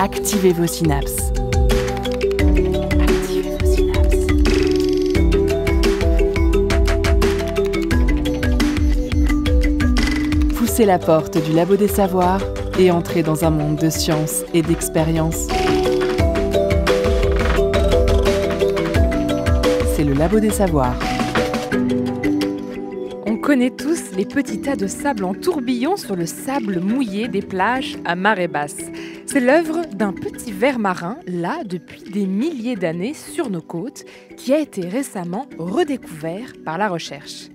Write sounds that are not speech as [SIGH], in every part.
Activez vos synapses. C'est la porte du Labo des Savoirs et entrer dans un monde de science et d'expérience. C'est le Labo des Savoirs. On connaît tous les petits tas de sable en tourbillon sur le sable mouillé des plages à marée basse. C'est l'œuvre d'un petit ver marin, là depuis des milliers d'années sur nos côtes, qui a été récemment redécouvert par la recherche.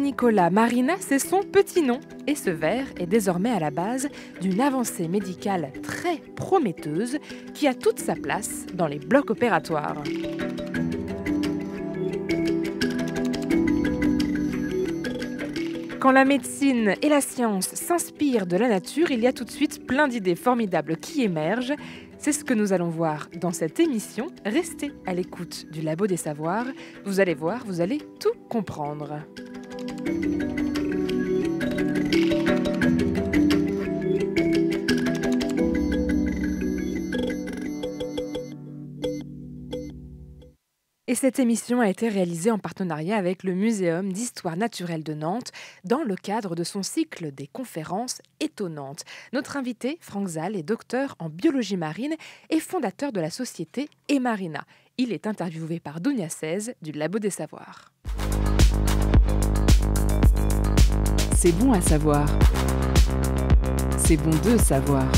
Nicolas marina, c'est son petit nom, et ce verre est désormais à la base d'une avancée médicale très prometteuse qui a toute sa place dans les blocs opératoires. Quand la médecine et la science s'inspirent de la nature, il y a tout de suite plein d'idées formidables qui émergent. C'est ce que nous allons voir dans cette émission. Restez à l'écoute du Labo des Savoirs. Vous allez voir, vous allez tout comprendre. Et cette émission a été réalisée en partenariat avec le Muséum d'histoire naturelle de Nantes dans le cadre de son cycle des conférences étonnantes. Notre invité, Franck Zal, est docteur en biologie marine et fondateur de la société Emarina. Il est interviewé par Dunia 16 du Labo des Savoirs. C'est bon à savoir. C'est bon de savoir.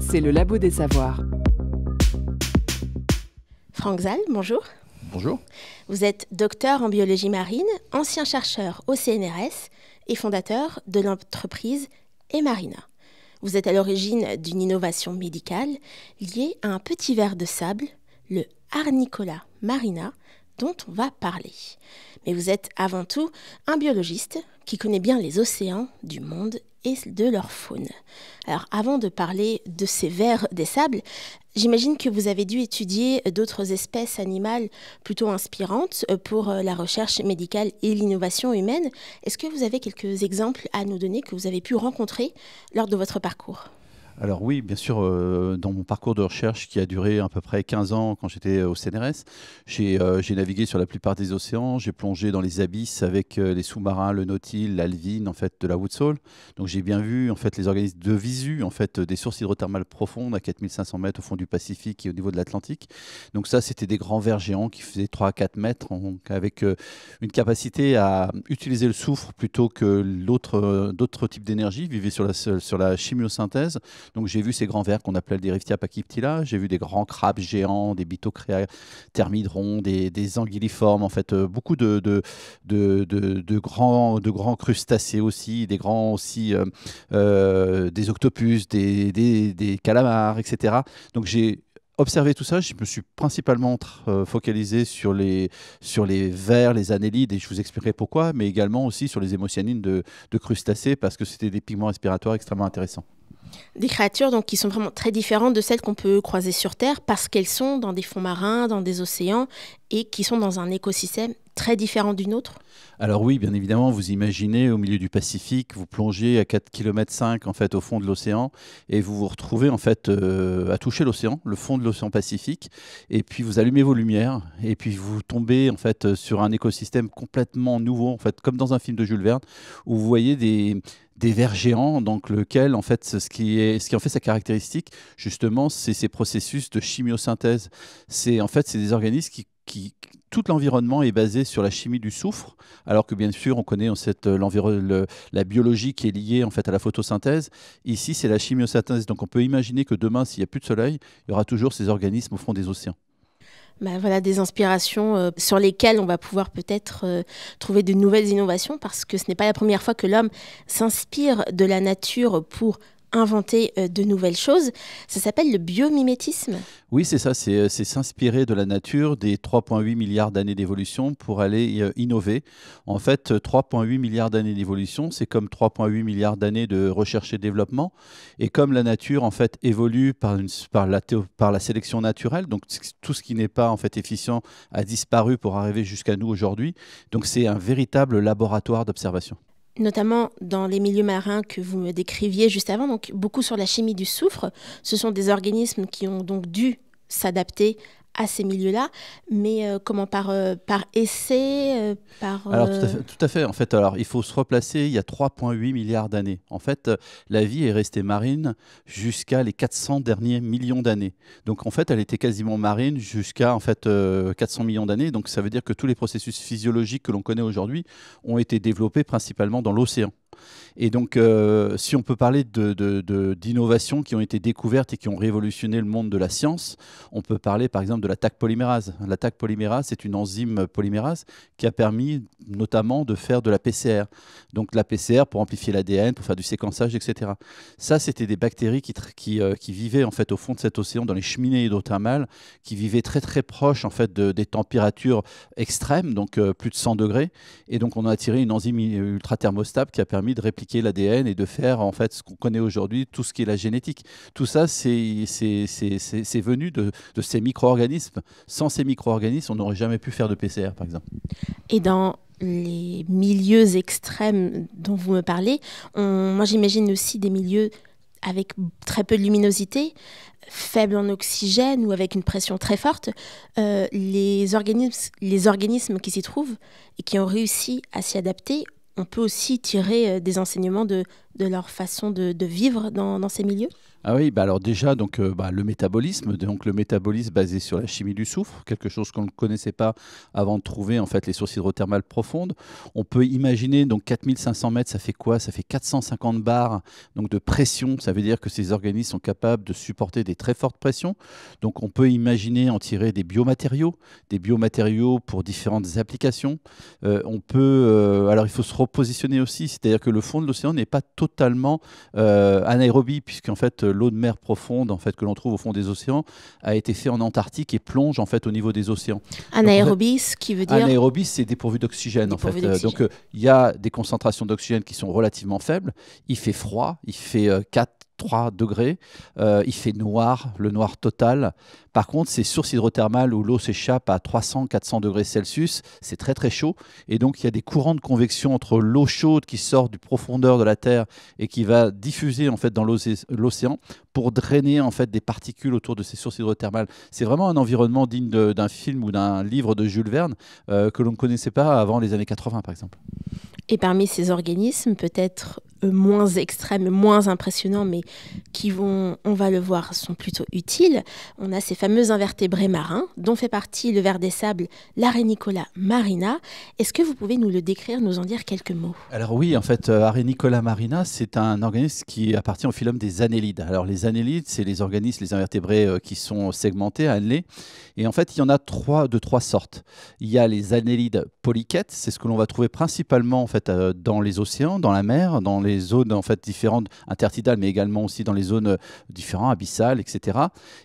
C'est le Labo des Savoirs. Franck Zal, bonjour. Bonjour. Vous êtes docteur en biologie marine, ancien chercheur au CNRS et fondateur de l'entreprise Emarina. Vous êtes à l'origine d'une innovation médicale liée à un petit verre de sable, le Arnicola marina, dont on va parler. Mais vous êtes avant tout un biologiste qui connaît bien les océans du monde et de leur faune. Alors avant de parler de ces vers des sables, j'imagine que vous avez dû étudier d'autres espèces animales plutôt inspirantes euh, pour euh, la recherche médicale et l'innovation humaine. Est-ce que vous avez quelques exemples à nous donner que vous avez pu rencontrer lors de votre parcours alors oui, bien sûr, euh, dans mon parcours de recherche qui a duré à peu près 15 ans quand j'étais au CNRS, euh, j'ai navigué sur la plupart des océans, j'ai plongé dans les abysses avec euh, les sous-marins, le Nautil, l'Alvine, en fait, de la Hole. Donc j'ai bien vu en fait les organismes de visu, en fait, des sources hydrothermales profondes à 4500 mètres au fond du Pacifique et au niveau de l'Atlantique. Donc ça, c'était des grands vers géants qui faisaient 3 à 4 mètres, donc avec une capacité à utiliser le soufre plutôt que d'autres types d'énergie, vivaient sur la, sur la chimiosynthèse. Donc j'ai vu ces grands vers qu'on appelle des Riftia pachyptila, j'ai vu des grands crabes géants, des bitocréas thermidrons, des, anguilliformes, en fait, euh, beaucoup de, de, grands, de grands crustacés aussi, des grands aussi, euh, euh, des octopus, des, des, calamars, etc. Donc j'ai observé tout ça, je me suis principalement focalisé sur les, sur les vers, les annélides, et je vous expliquerai pourquoi, mais également aussi sur les hémocyanines de crustacés, parce que c'était des pigments respiratoires extrêmement intéressants. Des créatures donc, qui sont vraiment très différentes de celles qu'on peut croiser sur Terre parce qu'elles sont dans des fonds marins, dans des océans et qui sont dans un écosystème très différent d'une autre Alors oui, bien évidemment, vous imaginez au milieu du Pacifique, vous plongez à 4 km 5 en fait au fond de l'océan et vous vous retrouvez en fait euh, à toucher l'océan, le fond de l'océan Pacifique et puis vous allumez vos lumières et puis vous tombez en fait sur un écosystème complètement nouveau en fait comme dans un film de Jules Verne où vous voyez des des vers géants, donc lequel, en fait, ce qui, est, ce qui en fait sa caractéristique, justement, c'est ces processus de chimiosynthèse. C'est en fait, c'est des organismes qui, tout l'environnement est basé sur la chimie du soufre, alors que bien sûr on connaît en cette, le, la biologie qui est liée en fait à la photosynthèse. Ici c'est la chimiosynthèse, donc on peut imaginer que demain s'il n'y a plus de soleil, il y aura toujours ces organismes au fond des océans. Bah voilà, des inspirations euh, sur lesquelles on va pouvoir peut-être euh, trouver de nouvelles innovations parce que ce n'est pas la première fois que l'homme s'inspire de la nature pour inventer euh, de nouvelles choses. Ça s'appelle le biomimétisme. Oui, c'est ça, c'est euh, s'inspirer de la nature, des 3,8 milliards d'années d'évolution pour aller euh, innover. En fait, 3,8 milliards d'années d'évolution, c'est comme 3,8 milliards d'années de recherche et développement. Et comme la nature, en fait, évolue par, la, par la sélection naturelle, donc tout ce qui n'est pas, en fait, efficient a disparu pour arriver jusqu'à nous aujourd'hui. Donc c'est un véritable laboratoire d'observation notamment dans les milieux marins que vous me décriviez juste avant, donc beaucoup sur la chimie du soufre. Ce sont des organismes qui ont donc dû s'adapter à ces milieux-là, mais euh, comment par, euh, par essai euh, par, Alors, tout à, fait, En fait, alors, il faut se replacer il y a 3,8 milliards d'années. En fait, la vie est restée marine jusqu'à les 400 derniers millions d'années. Donc, en fait, elle était quasiment marine jusqu'à en fait, 400 millions d'années. Donc, ça veut dire que tous les processus physiologiques que l'on connaît aujourd'hui ont été développés principalement dans l'océan. Et donc, euh, si on peut parler d'innovations de, qui ont été découvertes et qui ont révolutionné le monde de la science, on peut parler par exemple de l'attaque polymérase. L'attaque polymérase, c'est une enzyme polymérase qui a permis notamment de faire de la PCR. Donc, la PCR pour amplifier l'ADN, pour faire du séquençage, etc. Ça, c'était des bactéries qui, qui, euh, qui, vivaient en fait au fond de cet océan, dans les cheminées hydrothermales, qui vivaient très très proches en fait des températures extrêmes, donc euh, plus de 100 degrés. Et donc, on a attiré une enzyme ultra thermostable qui a permis de répliquer l'ADN et de faire en fait ce qu'on connaît aujourd'hui, tout ce qui est la génétique. Tout ça, c'est venu de, de ces micro-organismes. Sans ces micro-organismes, on n'aurait jamais pu faire de PCR, par exemple. Et dans les milieux extrêmes dont vous me parlez, on, moi j'imagine aussi des milieux avec très peu de luminosité, faible en oxygène ou avec une pression très forte, euh, les, organismes, les organismes qui s'y trouvent et qui ont réussi à s'y adapter on peut aussi tirer euh, des enseignements de de leur façon de, de vivre dans, ces milieux ah oui, bah alors déjà donc euh, bah, le métabolisme, donc le métabolisme basé sur la chimie du soufre, quelque chose qu'on ne connaissait pas avant de trouver en fait les sources hydrothermales profondes. On peut imaginer donc 4500 mètres, ça fait quoi Ça fait 450 bars donc de pression. Ça veut dire que ces organismes sont capables de supporter des très fortes pressions. Donc on peut imaginer en tirer des biomatériaux, des biomatériaux pour différentes applications. Euh, on peut, euh, alors il faut se repositionner aussi, c'est-à-dire que le fond de l'océan n'est pas totalement euh, anaérobie, puisqu'en fait euh, l'eau de mer profonde en fait, que l'on trouve au fond des océans a été faite en Antarctique et plonge en fait au niveau des océans. Anaérobie, ce qui veut dire Anaérobie, c'est dépourvu d'oxygène en fait. Euh, donc euh, il y a des concentrations d'oxygène qui sont relativement faibles. Il fait froid, il fait 4 3 degrés. Euh, il fait noir, le noir total. Par contre, ces sources hydrothermales où l'eau s'échappe à 300-400 degrés Celsius, c'est très très chaud. Et donc, il y a des courants de convection entre l'eau chaude qui sort du profondeur de la Terre et qui va diffuser en fait dans l'océan pour drainer en fait des particules autour de ces sources hydrothermales. C'est vraiment un environnement digne d'un film ou d'un livre de Jules Verne euh, que l'on ne connaissait pas avant les années 80, par exemple. Et parmi ces organismes, peut-être euh, moins extrêmes, moins impressionnants, mais qui vont, on va le voir, sont plutôt utiles. On a ces fameux invertébrés marins, dont fait partie le ver des sables, l'Arenicola marina. Est-ce que vous pouvez nous le décrire, nous en dire quelques mots Alors oui, en fait, euh, arénicola marina, c'est un organisme qui appartient au phylum des annélides. Alors les annélides, c'est les organismes, les invertébrés euh, qui sont segmentés, annelés. Et en fait, il y en a trois, de trois sortes. Il y a les annélides Polychètes, c'est ce que l'on va trouver principalement en fait euh, dans les océans, dans la mer, dans les zones en fait différentes intertidales, mais également aussi dans les zones euh, différentes abyssales, etc.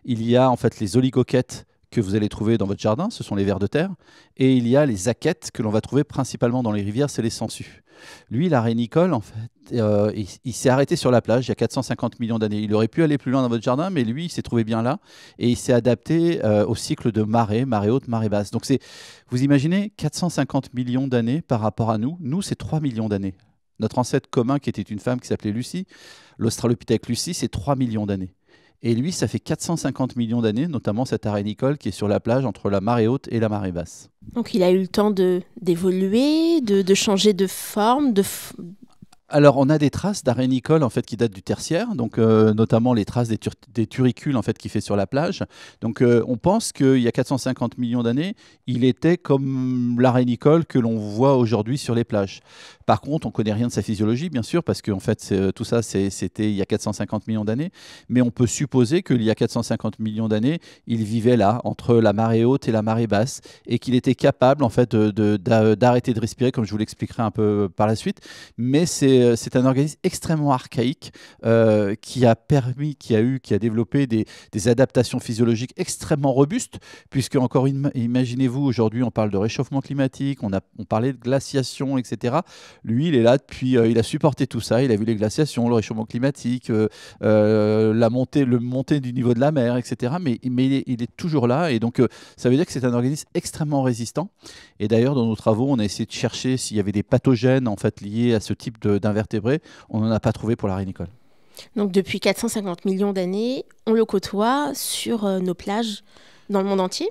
Il y a en fait les oligoquettes que vous allez trouver dans votre jardin, ce sont les vers de terre, et il y a les aquettes que l'on va trouver principalement dans les rivières, c'est les sangsues. Lui, la Nicole, en fait, euh, il, s'est arrêté sur la plage il y a 450 millions d'années. Il aurait pu aller plus loin dans votre jardin, mais lui, il s'est trouvé bien là et il s'est adapté euh, au cycle de marée, marée haute, marée basse. Donc, c'est, vous imaginez, 450 millions d'années par rapport à nous. Nous, c'est 3 millions d'années. Notre ancêtre commun, qui était une femme qui s'appelait Lucie, l'Australopithèque Lucie, c'est 3 millions d'années. Et lui, ça fait 450 millions d'années, notamment cette arénicole qui est sur la plage entre la marée haute et la marée basse. Donc il a eu le temps d'évoluer, de, de, changer de forme, de, Alors, on a des traces d'arénicole en fait qui datent du Tertiaire, donc euh, notamment les traces des, turicules en fait qui fait sur la plage. Donc, euh, on pense qu'il y a 450 millions d'années, il était comme l'arénicole que l'on voit aujourd'hui sur les plages. Par contre, on connaît rien de sa physiologie, bien sûr, parce qu'en fait, euh, tout ça, c'était il y a 450 millions d'années. Mais on peut supposer qu'il y a 450 millions d'années, il vivait là, entre la marée haute et la marée basse, et qu'il était capable, en fait, d'arrêter de, respirer, comme je vous l'expliquerai un peu par la suite. Mais c'est euh, un organisme extrêmement archaïque euh, qui a permis, qui a eu, qui a développé des, adaptations physiologiques extrêmement robustes, puisque encore imaginez-vous, aujourd'hui, on parle de réchauffement climatique, on, a, on parlait de glaciation, etc. Lui, il est là depuis, euh, il a supporté tout ça, il a vu les glaciations, le réchauffement climatique, euh, euh, la montée, le montée du niveau de la mer, etc. Mais, il, est, toujours là, et donc ça veut dire que c'est un organisme extrêmement résistant. Et d'ailleurs, dans nos travaux, on a essayé de chercher s'il y avait des pathogènes en fait liés à ce type d'invertébrés. On n'en a pas trouvé pour la rainicole. Donc depuis 450 millions d'années, on le côtoie sur nos plages dans le monde entier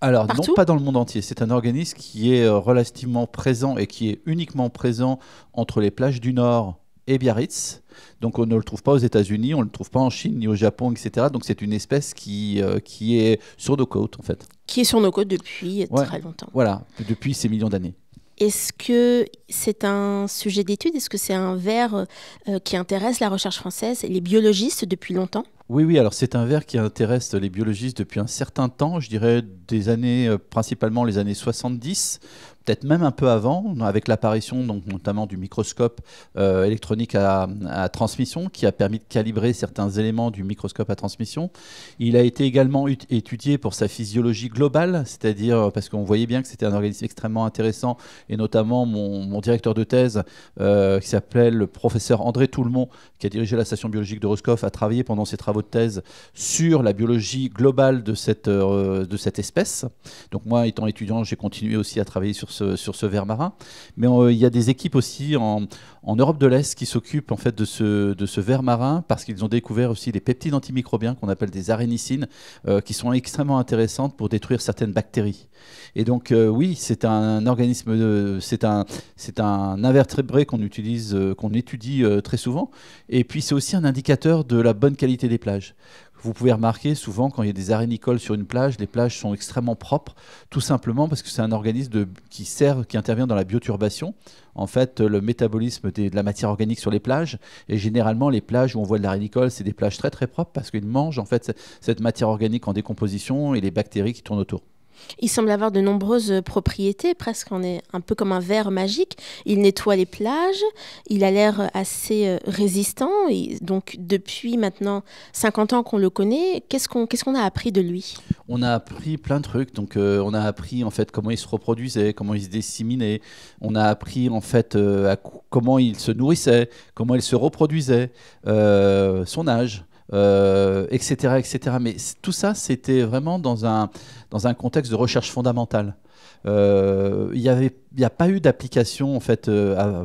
alors non, pas dans le monde entier. C'est un organisme qui est euh, relativement présent et qui est uniquement présent entre les plages du Nord et Biarritz. Donc on ne le trouve pas aux États-Unis, on ne le trouve pas en Chine ni au Japon, etc. Donc c'est une espèce qui, euh, qui est sur nos côtes en fait. Qui est sur nos côtes depuis très longtemps. Voilà, depuis ces millions d'années. Est-ce que c'est un sujet d'étude Est-ce que c'est un verre euh, qui intéresse la recherche française et les biologistes depuis longtemps oui, oui, alors c'est un verre qui intéresse les biologistes depuis un certain temps, je dirais des années, euh, principalement les années 70, peut-être même un peu avant, avec l'apparition notamment du microscope euh, électronique à, transmission, qui a permis de calibrer certains éléments du microscope à transmission. Il a été également étudié pour sa physiologie globale, c'est-à-dire euh, parce qu'on voyait bien que c'était un organisme extrêmement intéressant, et notamment mon, directeur de thèse, qui s'appelait le professeur André Toulmont, qui a dirigé la station biologique de Roscoff, a travaillé pendant ses travaux de thèse sur la biologie globale de cette, euh, de cette espèce. Donc moi, étant étudiant, j'ai continué aussi à travailler sur ce, sur ce ver marin. Mais euh, il y a des équipes aussi en, en Europe de l'Est qui s'occupent en fait de ce, de ce ver marin parce qu'ils ont découvert aussi des peptides antimicrobiens qu'on appelle des arénicines euh, qui sont extrêmement intéressantes pour détruire certaines bactéries. Et donc oui, c'est un organisme, c'est un, un invertébré qu'on utilise, qu'on étudie très souvent et puis c'est aussi un indicateur de la bonne qualité des plages. Vous pouvez remarquer souvent quand il y a des arénicoles sur une plage, les plages sont extrêmement propres, tout simplement parce que c'est un organisme qui sert, qui intervient dans la bioturbation. En fait, le métabolisme de la matière organique sur les plages. Et généralement, les plages où on voit de l'arénicole, c'est des plages très très propres parce qu'ils mangent en fait cette matière organique en décomposition et les bactéries qui tournent autour. Il semble avoir de nombreuses propriétés, presque on est un peu comme un verre magique. Il nettoie les plages, il a l'air assez euh, résistant, et donc depuis maintenant 50 ans qu'on le connaît, qu'est-ce qu'on a appris de lui On a appris plein de trucs, donc euh, on a appris en fait comment il se reproduisait, comment il se disséminait, on a appris en fait euh, comment il se nourrissait, comment il se reproduisait, son âge etc., euh, etc. Mais tout ça, c'était vraiment dans un, dans un contexte de recherche fondamentale. Euh, il n'y a pas eu d'application en fait euh,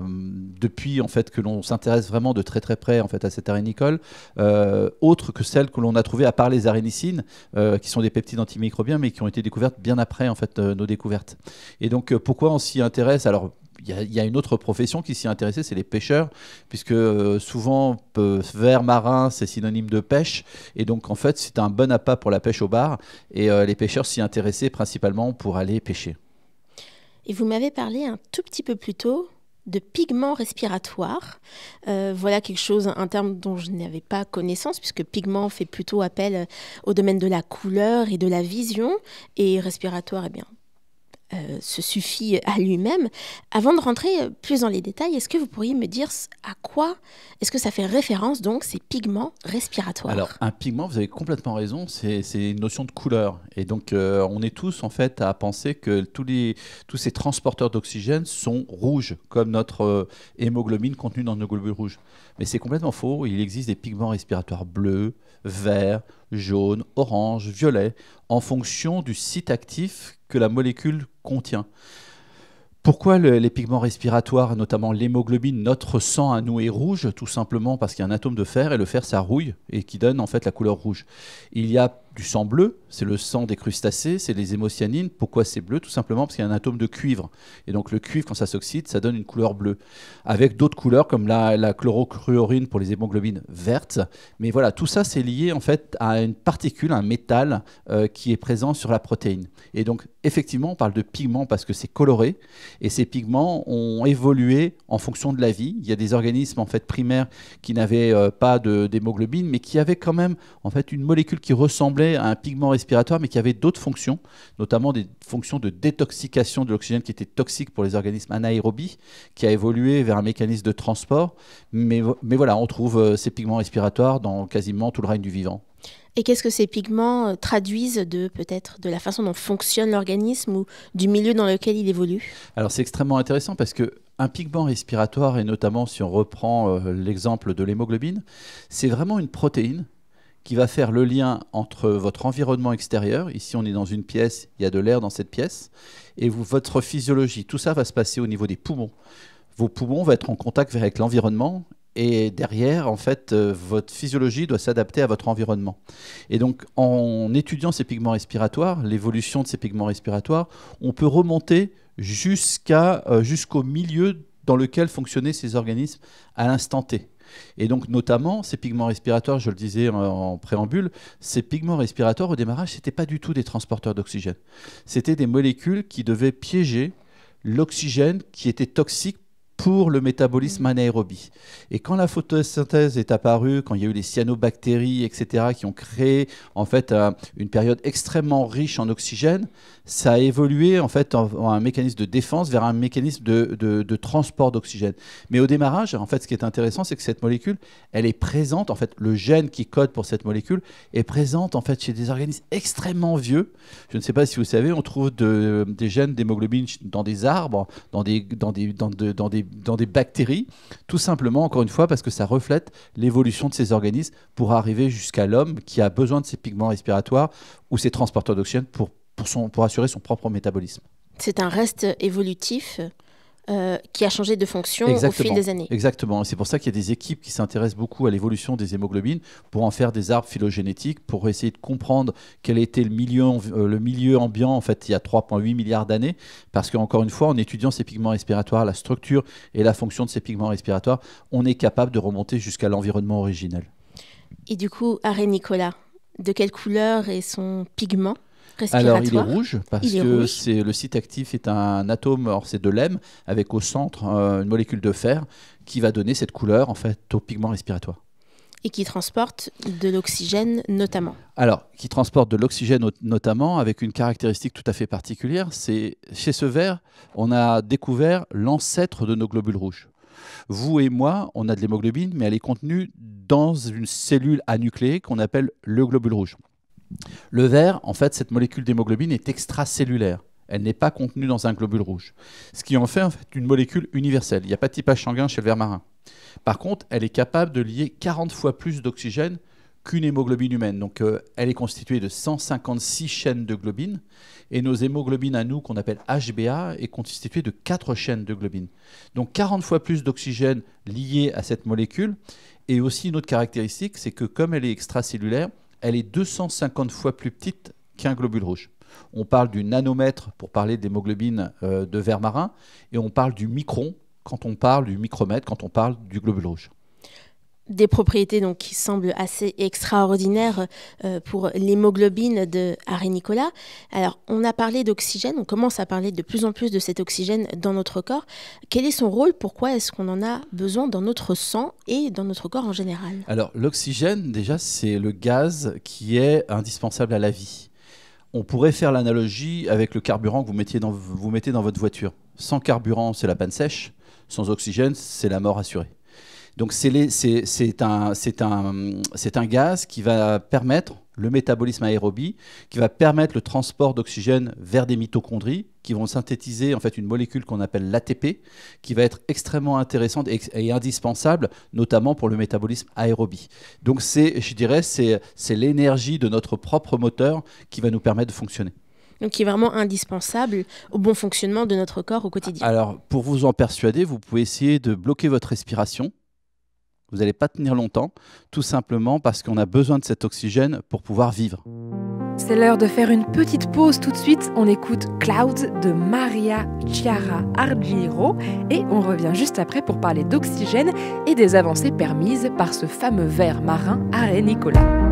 depuis en fait que l'on s'intéresse vraiment de très très près en fait à cette arénicole, autre que celle que l'on a trouvée à part les arénicines, qui sont des peptides antimicrobiens mais qui ont été découvertes bien après en fait nos découvertes. Et donc pourquoi on s'y intéresse Alors il y, a une autre profession qui s'y intéressait, c'est les pêcheurs, puisque euh, souvent, vers marin, c'est synonyme de pêche. Et donc, en fait, c'est un bon appât pour la pêche au bar. Et euh, les pêcheurs s'y intéressaient principalement pour aller pêcher. Et vous m'avez parlé un tout petit peu plus tôt de pigments respiratoires. Euh, voilà quelque chose, un terme dont je n'avais pas connaissance, puisque pigment fait plutôt appel au domaine de la couleur et de la vision, et respiratoire, eh bien, euh, se suffit à lui-même. Avant de rentrer plus dans les détails, est-ce que vous pourriez me dire à quoi est-ce que ça fait référence donc ces pigments respiratoires Alors un pigment, vous avez complètement raison, c'est une notion de couleur. Et donc euh, on est tous en fait à penser que tous, ces transporteurs d'oxygène sont rouges, comme notre euh, hémoglobine contenue dans nos globules rouges. Mais c'est complètement faux, il existe des pigments respiratoires bleus, verts, jaune, orange, violet, en fonction du site actif que la molécule contient. Pourquoi les pigments respiratoires, notamment l'hémoglobine, notre sang à nous est rouge Tout simplement parce qu'il y a un atome de fer et le fer ça rouille et qui donne en fait la couleur rouge. Il y a du sang bleu, c'est le sang des crustacés, c'est les hémocyanines. Pourquoi c'est bleu Tout simplement parce qu'il y a un atome de cuivre. Et donc le cuivre, quand ça s'oxyde, ça donne une couleur bleue. Avec d'autres couleurs comme la, la chlorocruorine pour les hémoglobines vertes. Mais voilà, tout ça, c'est lié en fait à une particule, un métal euh, qui est présent sur la protéine. Et donc effectivement, on parle de pigments parce que c'est coloré. Et ces pigments ont évolué en fonction de la vie. Il y a des organismes en fait primaires qui n'avaient euh, pas d'hémoglobine, mais qui avaient quand même en fait une molécule qui ressemblait un pigment respiratoire, mais qui avait d'autres fonctions, notamment des fonctions de détoxication de l'oxygène qui était toxique pour les organismes anaérobies, qui a évolué vers un mécanisme de transport. Mais, mais voilà, on trouve euh, ces pigments respiratoires dans quasiment tout le règne du vivant. Et qu'est-ce que ces pigments euh, traduisent de peut-être de la façon dont fonctionne l'organisme ou du milieu dans lequel il évolue Alors c'est extrêmement intéressant parce que un pigment respiratoire et notamment si on reprend euh, l'exemple de l'hémoglobine, c'est vraiment une protéine qui va faire le lien entre votre environnement extérieur, ici on est dans une pièce, il y a de l'air dans cette pièce, et votre physiologie, tout ça va se passer au niveau des poumons. Vos poumons vont être en contact avec l'environnement et derrière, en fait, euh, votre physiologie doit s'adapter à votre environnement. Et donc, en étudiant ces pigments respiratoires, l'évolution de ces pigments respiratoires, on peut remonter jusqu'à euh, jusqu'au milieu dans lequel fonctionnaient ces organismes à l'instant T. Et donc, notamment, ces pigments respiratoires, je le disais en, préambule, ces pigments respiratoires, au démarrage, ce n'étaient pas du tout des transporteurs d'oxygène. C'était des molécules qui devaient piéger l'oxygène qui était toxique pour le métabolisme anaérobie. Et quand la photosynthèse est apparue, quand il y a eu les cyanobactéries, etc., qui ont créé en fait une période extrêmement riche en oxygène, ça a évolué en fait en, un mécanisme de défense vers un mécanisme de, transport d'oxygène. Mais au démarrage, en fait, ce qui est intéressant, c'est que cette molécule, elle est présente, en fait, le gène qui code pour cette molécule est présente en fait chez des organismes extrêmement vieux. Je ne sais pas si vous savez, on trouve des gènes d'hémoglobine dans des arbres, dans des, dans des, dans des dans des bactéries, tout simplement, encore une fois, parce que ça reflète l'évolution de ces organismes pour arriver jusqu'à l'homme qui a besoin de ces pigments respiratoires ou ces transporteurs d'oxygène pour, pour, pour assurer son propre métabolisme. C'est un reste évolutif euh, qui a changé de fonction au fil des années. Exactement. C'est pour ça qu'il y a des équipes qui s'intéressent beaucoup à l'évolution des hémoglobines pour en faire des arbres phylogénétiques, pour essayer de comprendre quel était le milieu, euh, le milieu ambiant en fait il y a 3,8 milliards d'années. Parce qu'encore une fois, en étudiant ces pigments respiratoires, la structure et la fonction de ces pigments respiratoires, on est capable de remonter jusqu'à l'environnement originel. Et du coup, Arrêt Nicolas, de quelle couleur est son pigment alors il est rouge parce que c'est le site actif est un atome, c'est de l'hème, avec au centre euh, une molécule de fer qui va donner cette couleur en fait au pigment respiratoire. Et qui transporte de l'oxygène notamment. Alors, qui transporte de l'oxygène notamment avec une caractéristique tout à fait particulière, c'est chez ce verre, on a découvert l'ancêtre de nos globules rouges. Vous et moi, on a de l'hémoglobine, mais elle est contenue dans une cellule anucléée qu'on appelle le globule rouge. Le verre, en fait, cette molécule d'hémoglobine est extracellulaire. Elle n'est pas contenue dans un globule rouge. Ce qui en fait, une molécule universelle. Il n'y a pas de typage sanguin chez le ver marin. Par contre, elle est capable de lier 40 fois plus d'oxygène qu'une hémoglobine humaine. Donc euh, elle est constituée de 156 chaînes de globine. et nos hémoglobines à nous qu'on appelle HBA est constituée de 4 chaînes de globine. Donc 40 fois plus d'oxygène lié à cette molécule et aussi une autre caractéristique, c'est que comme elle est extracellulaire, elle est 250 fois plus petite qu'un globule rouge. On parle du nanomètre pour parler d'hémoglobine euh, de verre marin, et on parle du micron quand on parle du micromètre, quand on parle du globule rouge des propriétés donc qui semblent assez extraordinaires euh, pour l'hémoglobine de Harry Nicolas. Alors, on a parlé d'oxygène, on commence à parler de plus en plus de cet oxygène dans notre corps. Quel est son rôle Pourquoi est-ce qu'on en a besoin dans notre sang et dans notre corps en général Alors, l'oxygène, déjà, c'est le gaz qui est indispensable à la vie. On pourrait faire l'analogie avec le carburant que vous, mettiez vous mettez dans votre voiture. Sans carburant, c'est la panne sèche. Sans oxygène, c'est la mort assurée. Donc c'est un, gaz qui va permettre le métabolisme aérobie, qui va permettre le transport d'oxygène vers des mitochondries, qui vont synthétiser en fait une molécule qu'on appelle l'ATP, qui va être extrêmement intéressante et, et, indispensable, notamment pour le métabolisme aérobie. Donc c'est, je dirais, c'est l'énergie de notre propre moteur qui va nous permettre de fonctionner. Donc qui est vraiment indispensable au bon fonctionnement de notre corps au quotidien. Alors pour vous en persuader, vous pouvez essayer de bloquer votre respiration vous n'allez pas tenir longtemps, tout simplement parce qu'on a besoin de cet oxygène pour pouvoir vivre. C'est l'heure de faire une petite pause tout de suite. On écoute Cloud de Maria Chiara Argiro et on revient juste après pour parler d'oxygène et des avancées permises par ce fameux ver marin Arrêt Nicolas.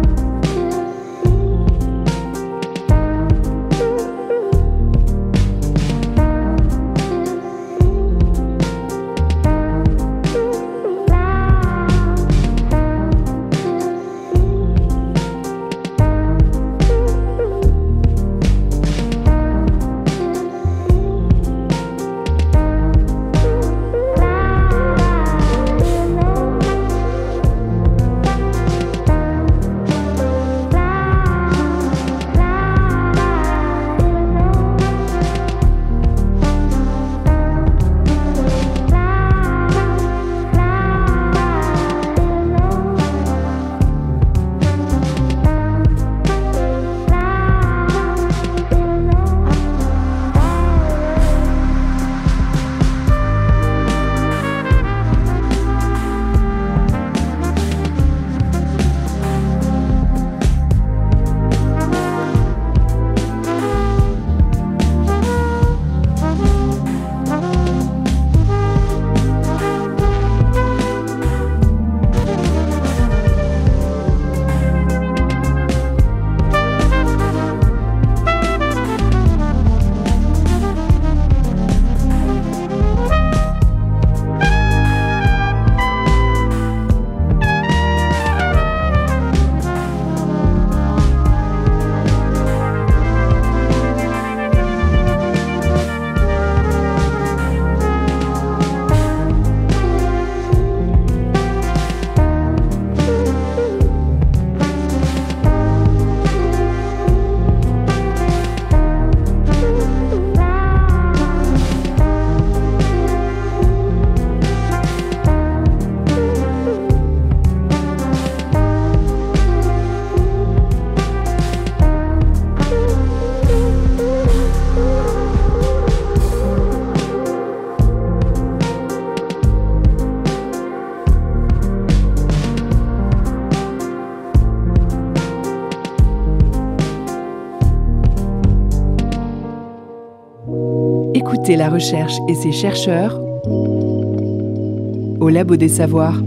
la recherche et ses chercheurs au Labo des Savoirs.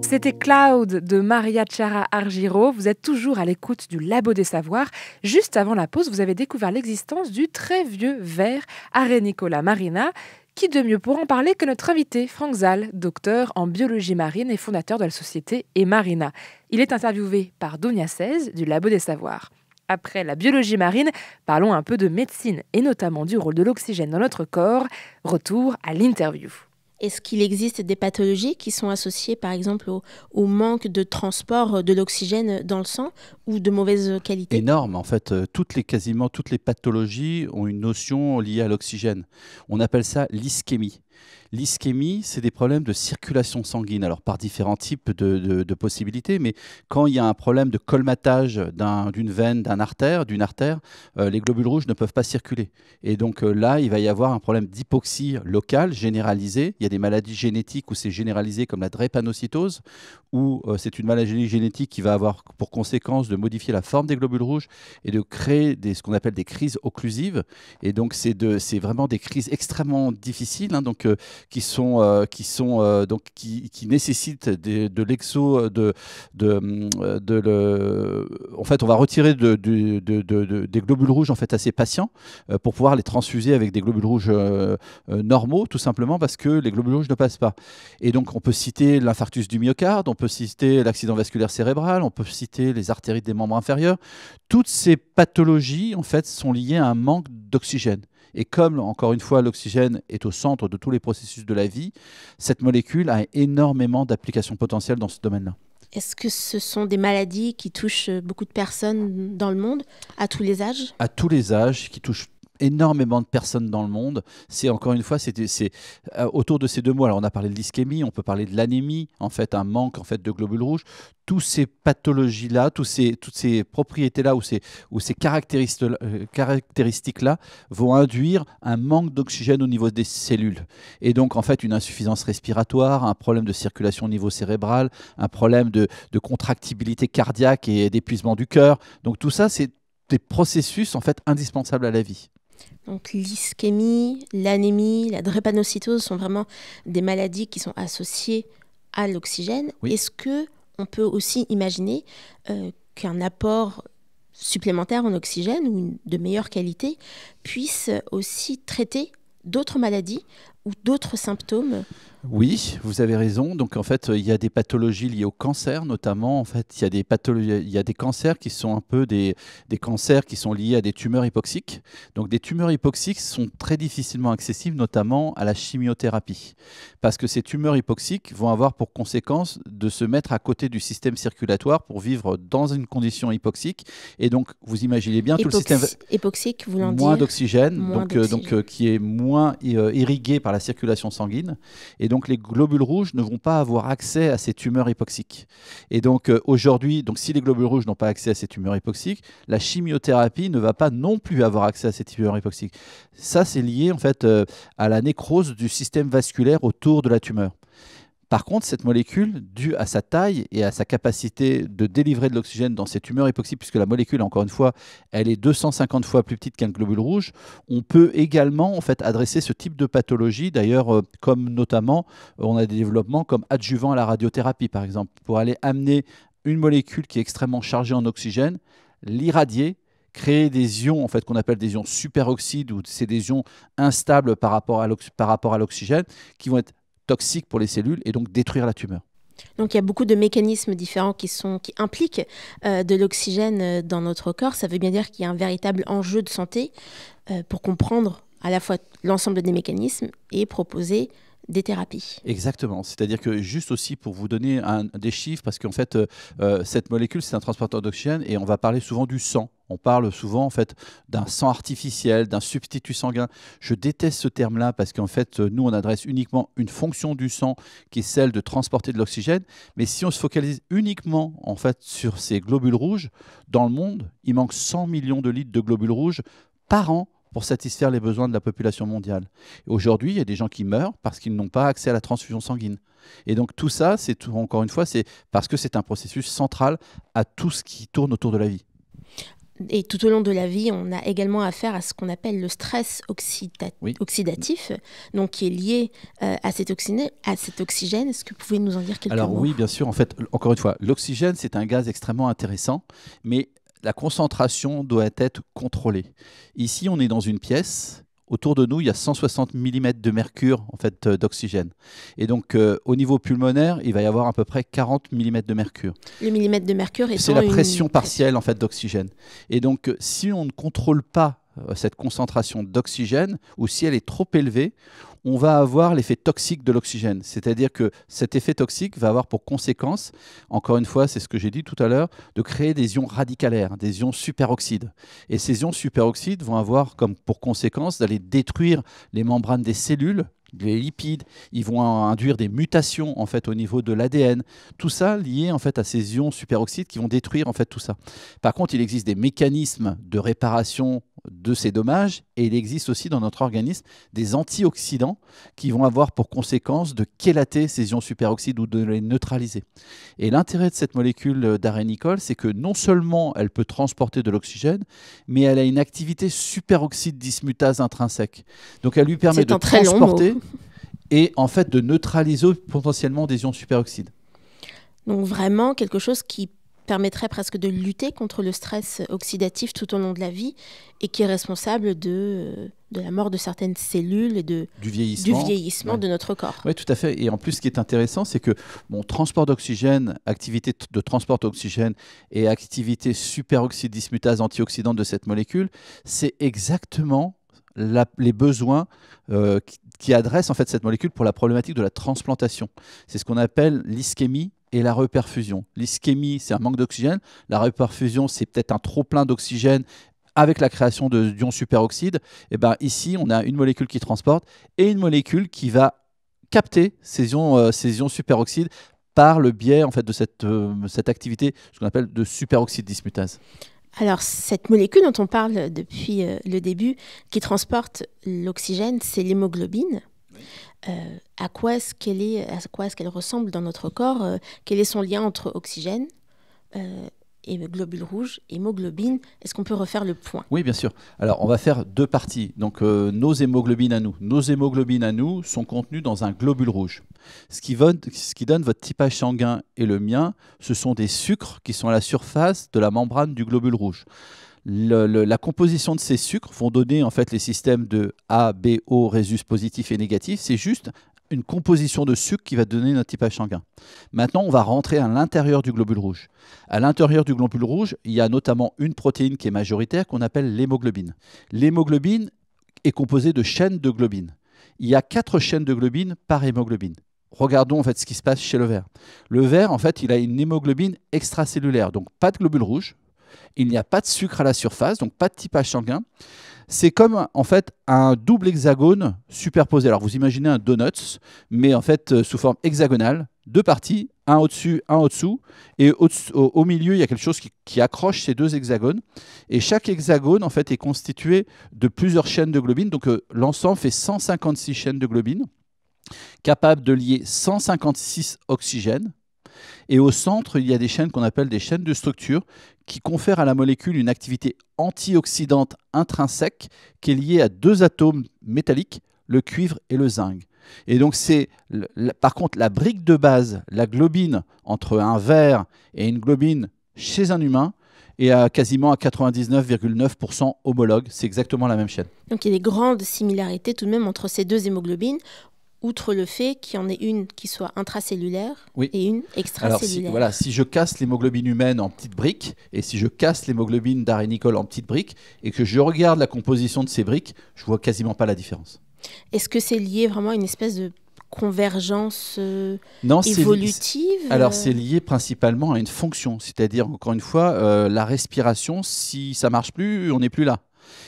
C'était Cloud de Maria Chara Argiro. Vous êtes toujours à l'écoute du Labo des Savoirs. Juste avant la pause, vous avez découvert l'existence du très vieux verre Nicolas marina. Qui de mieux pour en parler que notre invité, Franck Zal, docteur en biologie marine et fondateur de la société E-Marina. Il est interviewé par Donia 16 du Labo des Savoirs. Après la biologie marine, parlons un peu de médecine et notamment du rôle de l'oxygène dans notre corps. Retour à l'interview. Est-ce qu'il existe des pathologies qui sont associées par exemple au, manque de transport de l'oxygène dans le sang ou de mauvaise qualité Énorme en fait. Euh, toutes les, quasiment toutes les pathologies ont une notion liée à l'oxygène. On appelle ça l'ischémie l'ischémie, c'est des problèmes de circulation sanguine, alors par différents types de, possibilités, mais quand il y a un problème de colmatage d'une veine, d'un artère, d'une artère, euh, les globules rouges ne peuvent pas circuler. Et donc euh, là, il va y avoir un problème d'hypoxie locale, généralisée. Il y a des maladies génétiques où c'est généralisé, comme la drépanocytose, où euh, c'est une maladie génétique qui va avoir pour conséquence de modifier la forme des globules rouges et de créer ce qu'on appelle des crises occlusives. Et donc, c'est vraiment des crises extrêmement difficiles. Hein. donc, euh, euh, qui nécessitent de l'exo euh, en fait on va retirer des globules rouges en fait à ces patients pour pouvoir les transfuser avec des globules rouges normaux tout simplement parce que les globules rouges ne passent pas et donc on peut citer l'infarctus du myocarde on peut citer l'accident vasculaire cérébral on peut citer les artérites des membres inférieurs toutes ces pathologies en fait sont liées à un manque d'oxygène et comme, encore une fois, l'oxygène est au centre de tous les processus de la vie, cette molécule a énormément d'applications potentielles dans ce domaine-là. Est-ce que ce sont des maladies qui touchent beaucoup de personnes dans le monde, à tous les âges À tous les âges, qui touchent énormément de personnes dans le monde. C'est encore une fois, c'est euh, autour de ces deux mots. Alors on a parlé de l'ischémie, on peut parler de l'anémie, en fait un manque en fait de globules rouges. Toutes ces pathologies-là, tous ces, toutes ces propriétés-là ou ces, ou ces euh, caractéristiques-là vont induire un manque d'oxygène au niveau des cellules. Et donc en fait une insuffisance respiratoire, un problème de circulation au niveau cérébral, un problème de, de contractibilité cardiaque et d'épuisement du cœur. Donc tout ça, c'est des processus en fait indispensables à la vie. Donc l'ischémie, l'anémie, la drépanocytose sont vraiment des maladies qui sont associées à l'oxygène. Est-ce que on peut aussi imaginer euh, qu'un apport supplémentaire en oxygène ou de meilleure qualité puisse aussi traiter d'autres maladies ou d'autres symptômes oui, vous avez raison. Donc en fait, il y a des pathologies liées au cancer, notamment. En fait, il y a des pathologies, il y des cancers qui sont un peu des, cancers qui sont liés à des tumeurs hypoxiques. Donc des tumeurs hypoxiques sont très difficilement accessibles, notamment à la chimiothérapie, parce que ces tumeurs hypoxiques vont avoir pour conséquence de se mettre à côté du système circulatoire pour vivre dans une condition hypoxique. Et donc, vous imaginez bien tout le système hypoxique, moins d'oxygène, donc, euh, euh, qui est moins euh, irrigué par la circulation sanguine. Et et donc, les globules rouges ne vont pas avoir accès à ces tumeurs hypoxiques. Et donc, euh, aujourd'hui, donc si les globules rouges n'ont pas accès à ces tumeurs hypoxiques, la chimiothérapie ne va pas non plus avoir accès à ces tumeurs hypoxiques. Ça, c'est lié en fait euh, à la nécrose du système vasculaire autour de la tumeur. Par contre, cette molécule, due à sa taille et à sa capacité de délivrer de l'oxygène dans cette tumeurs hypoxiques, puisque la molécule, encore une fois, elle est 250 fois plus petite qu'un globule rouge, on peut également en fait, adresser ce type de pathologie, d'ailleurs, euh, comme notamment, euh, on a des développements comme adjuvant à la radiothérapie, par exemple, pour aller amener une molécule qui est extrêmement chargée en oxygène, l'irradier, créer des ions en fait qu'on appelle des ions superoxydes ou c'est des ions instables par rapport à l'oxygène qui vont être toxique pour les cellules et donc détruire la tumeur. Donc il y a beaucoup de mécanismes différents qui, sont, qui impliquent euh, de l'oxygène euh, dans notre corps. Ça veut bien dire qu'il y a un véritable enjeu de santé euh, pour comprendre à la fois l'ensemble des mécanismes et proposer des thérapies. Exactement. C'est-à-dire que juste aussi pour vous donner un, des chiffres, parce qu'en fait, euh, euh, cette molécule, c'est un transporteur d'oxygène et on va parler souvent du sang. On parle souvent en fait d'un sang artificiel, d'un substitut sanguin. Je déteste ce terme-là parce qu'en fait, euh, nous, on adresse uniquement une fonction du sang qui est celle de transporter de l'oxygène. Mais si on se focalise uniquement en fait sur ces globules rouges, dans le monde, il manque 100 millions de litres de globules rouges par an pour satisfaire les besoins de la population mondiale. Aujourd'hui, il y a des gens qui meurent parce qu'ils n'ont pas accès à la transfusion sanguine. Et donc tout ça, c'est encore une fois, c'est parce que c'est un processus central à tout ce qui tourne autour de la vie. Et tout au long de la vie, on a également affaire à ce qu'on appelle le stress oxydatif, donc qui est lié euh, à, cet oxygène, à cet oxygène. Est-ce que vous pouvez nous en dire quelque chose Alors oui, bien sûr. En fait, encore une fois, l'oxygène, c'est un gaz extrêmement intéressant, mais la concentration doit être contrôlée. Ici, on est dans une pièce. Autour de nous, il y a 160 mm de mercure en fait euh, d'oxygène. Et donc, euh, au niveau pulmonaire, il va y avoir à peu près 40 mm de mercure. Le millimètre de mercure c'est la pression partielle en fait d'oxygène. Et donc, euh, si on ne contrôle pas cette concentration d'oxygène ou si elle est trop élevée, on va avoir l'effet toxique de l'oxygène. C'est-à-dire que cet effet toxique va avoir pour conséquence, encore une fois, c'est ce que j'ai dit tout à l'heure, de créer des ions radicalaires, des ions superoxydes. Et ces ions superoxydes vont avoir comme pour conséquence d'aller détruire les membranes des cellules, les lipides, ils vont induire des mutations en fait au niveau de l'ADN, tout ça lié en fait à ces ions superoxydes qui vont détruire en fait tout ça. Par contre, il existe des mécanismes de réparation de ces dommages et il existe aussi dans notre organisme des antioxydants qui vont avoir pour conséquence de chélater ces ions superoxydes ou de les neutraliser. Et l'intérêt de cette molécule d'arénicole c'est que non seulement elle peut transporter de l'oxygène, mais elle a une activité superoxyde dismutase intrinsèque. Donc elle lui permet de transporter et en fait de neutraliser potentiellement des ions superoxydes. Donc vraiment quelque chose qui permettrait presque de lutter contre le stress oxydatif tout au long de la vie et qui est responsable de, euh, de la mort de certaines cellules et de, du vieillissement, du vieillissement de notre corps. Oui, tout à fait. Et en plus, ce qui est intéressant, c'est que mon transport d'oxygène, activité de transport d'oxygène et activité superoxyde dismutase antioxydante de cette molécule, c'est exactement les besoins euh, qui, adresse adressent en fait cette molécule pour la problématique de la transplantation. C'est ce qu'on appelle l'ischémie et la reperfusion. L'ischémie, c'est un manque d'oxygène. La reperfusion, c'est peut-être un trop plein d'oxygène avec la création de d'ions superoxyde. Et eh ben ici, on a une molécule qui transporte et une molécule qui va capter ces ions, superoxydes euh, ces ions superoxyde par le biais en fait de cette, euh, cette activité, ce qu'on appelle de superoxyde dismutase. Alors, cette molécule dont on parle depuis euh, le début, qui transporte l'oxygène, c'est l'hémoglobine. Euh, à quoi est-ce qu'elle est, à quoi est-ce qu'elle ressemble dans notre corps euh, Quel est son lien entre oxygène euh, et globules rouges, hémoglobine Est-ce qu'on peut refaire le point Oui, bien sûr. Alors, on va faire deux parties. Donc, nos hémoglobines à nous. Nos hémoglobines à nous sont contenues dans un globule rouge. Ce qui, ce qui donne votre typage sanguin et le mien, ce sont des sucres qui sont à la surface de la membrane du globule rouge la composition de ces sucres vont donner en fait les systèmes de A, B, O, résus positif et négatif. C'est juste une composition de sucre qui va donner notre typage sanguin. Maintenant, on va rentrer à l'intérieur du globule rouge. À l'intérieur du globule rouge, il y a notamment une protéine qui est majoritaire qu'on appelle l'hémoglobine. L'hémoglobine est composée de chaînes de globines. Il y a quatre chaînes de globines par hémoglobine. Regardons en fait ce qui se passe chez le ver. Le ver, en fait, il a une hémoglobine extracellulaire, donc pas de globule rouge, il n'y a pas de sucre à la surface, donc pas de typage sanguin. C'est comme en fait un double hexagone superposé. Alors vous imaginez un donuts, mais en fait euh, sous forme hexagonale, deux parties, un au-dessus, un au-dessous, et au, milieu, il y a quelque chose qui, accroche ces deux hexagones. Et chaque hexagone, en fait, est constitué de plusieurs chaînes de globines. Donc euh, l'ensemble fait 156 chaînes de globines, capables de lier 156 oxygènes et au centre, il y a des chaînes qu'on appelle des chaînes de structure qui confèrent à la molécule une activité antioxydante intrinsèque qui est liée à deux atomes métalliques, le cuivre et le zinc. Et donc c'est par contre la brique de base, la globine entre un verre et une globine chez un humain, est à quasiment à 99,9% homologue. C'est exactement la même chaîne. Donc il y a des grandes similarités tout de même entre ces deux hémoglobines outre le fait qu'il y en ait une qui soit intracellulaire et une extracellulaire. Alors si, voilà, si je casse l'hémoglobine humaine en petites briques et si je casse l'hémoglobine d'arénicole en petites briques et que je regarde la composition de ces briques, je vois quasiment pas la différence. Est-ce que c'est lié vraiment à une espèce de convergence euh, non, évolutive Alors euh c'est lié principalement à une fonction, c'est-à-dire encore une fois euh, la respiration. Si ça marche plus, on n'est plus là.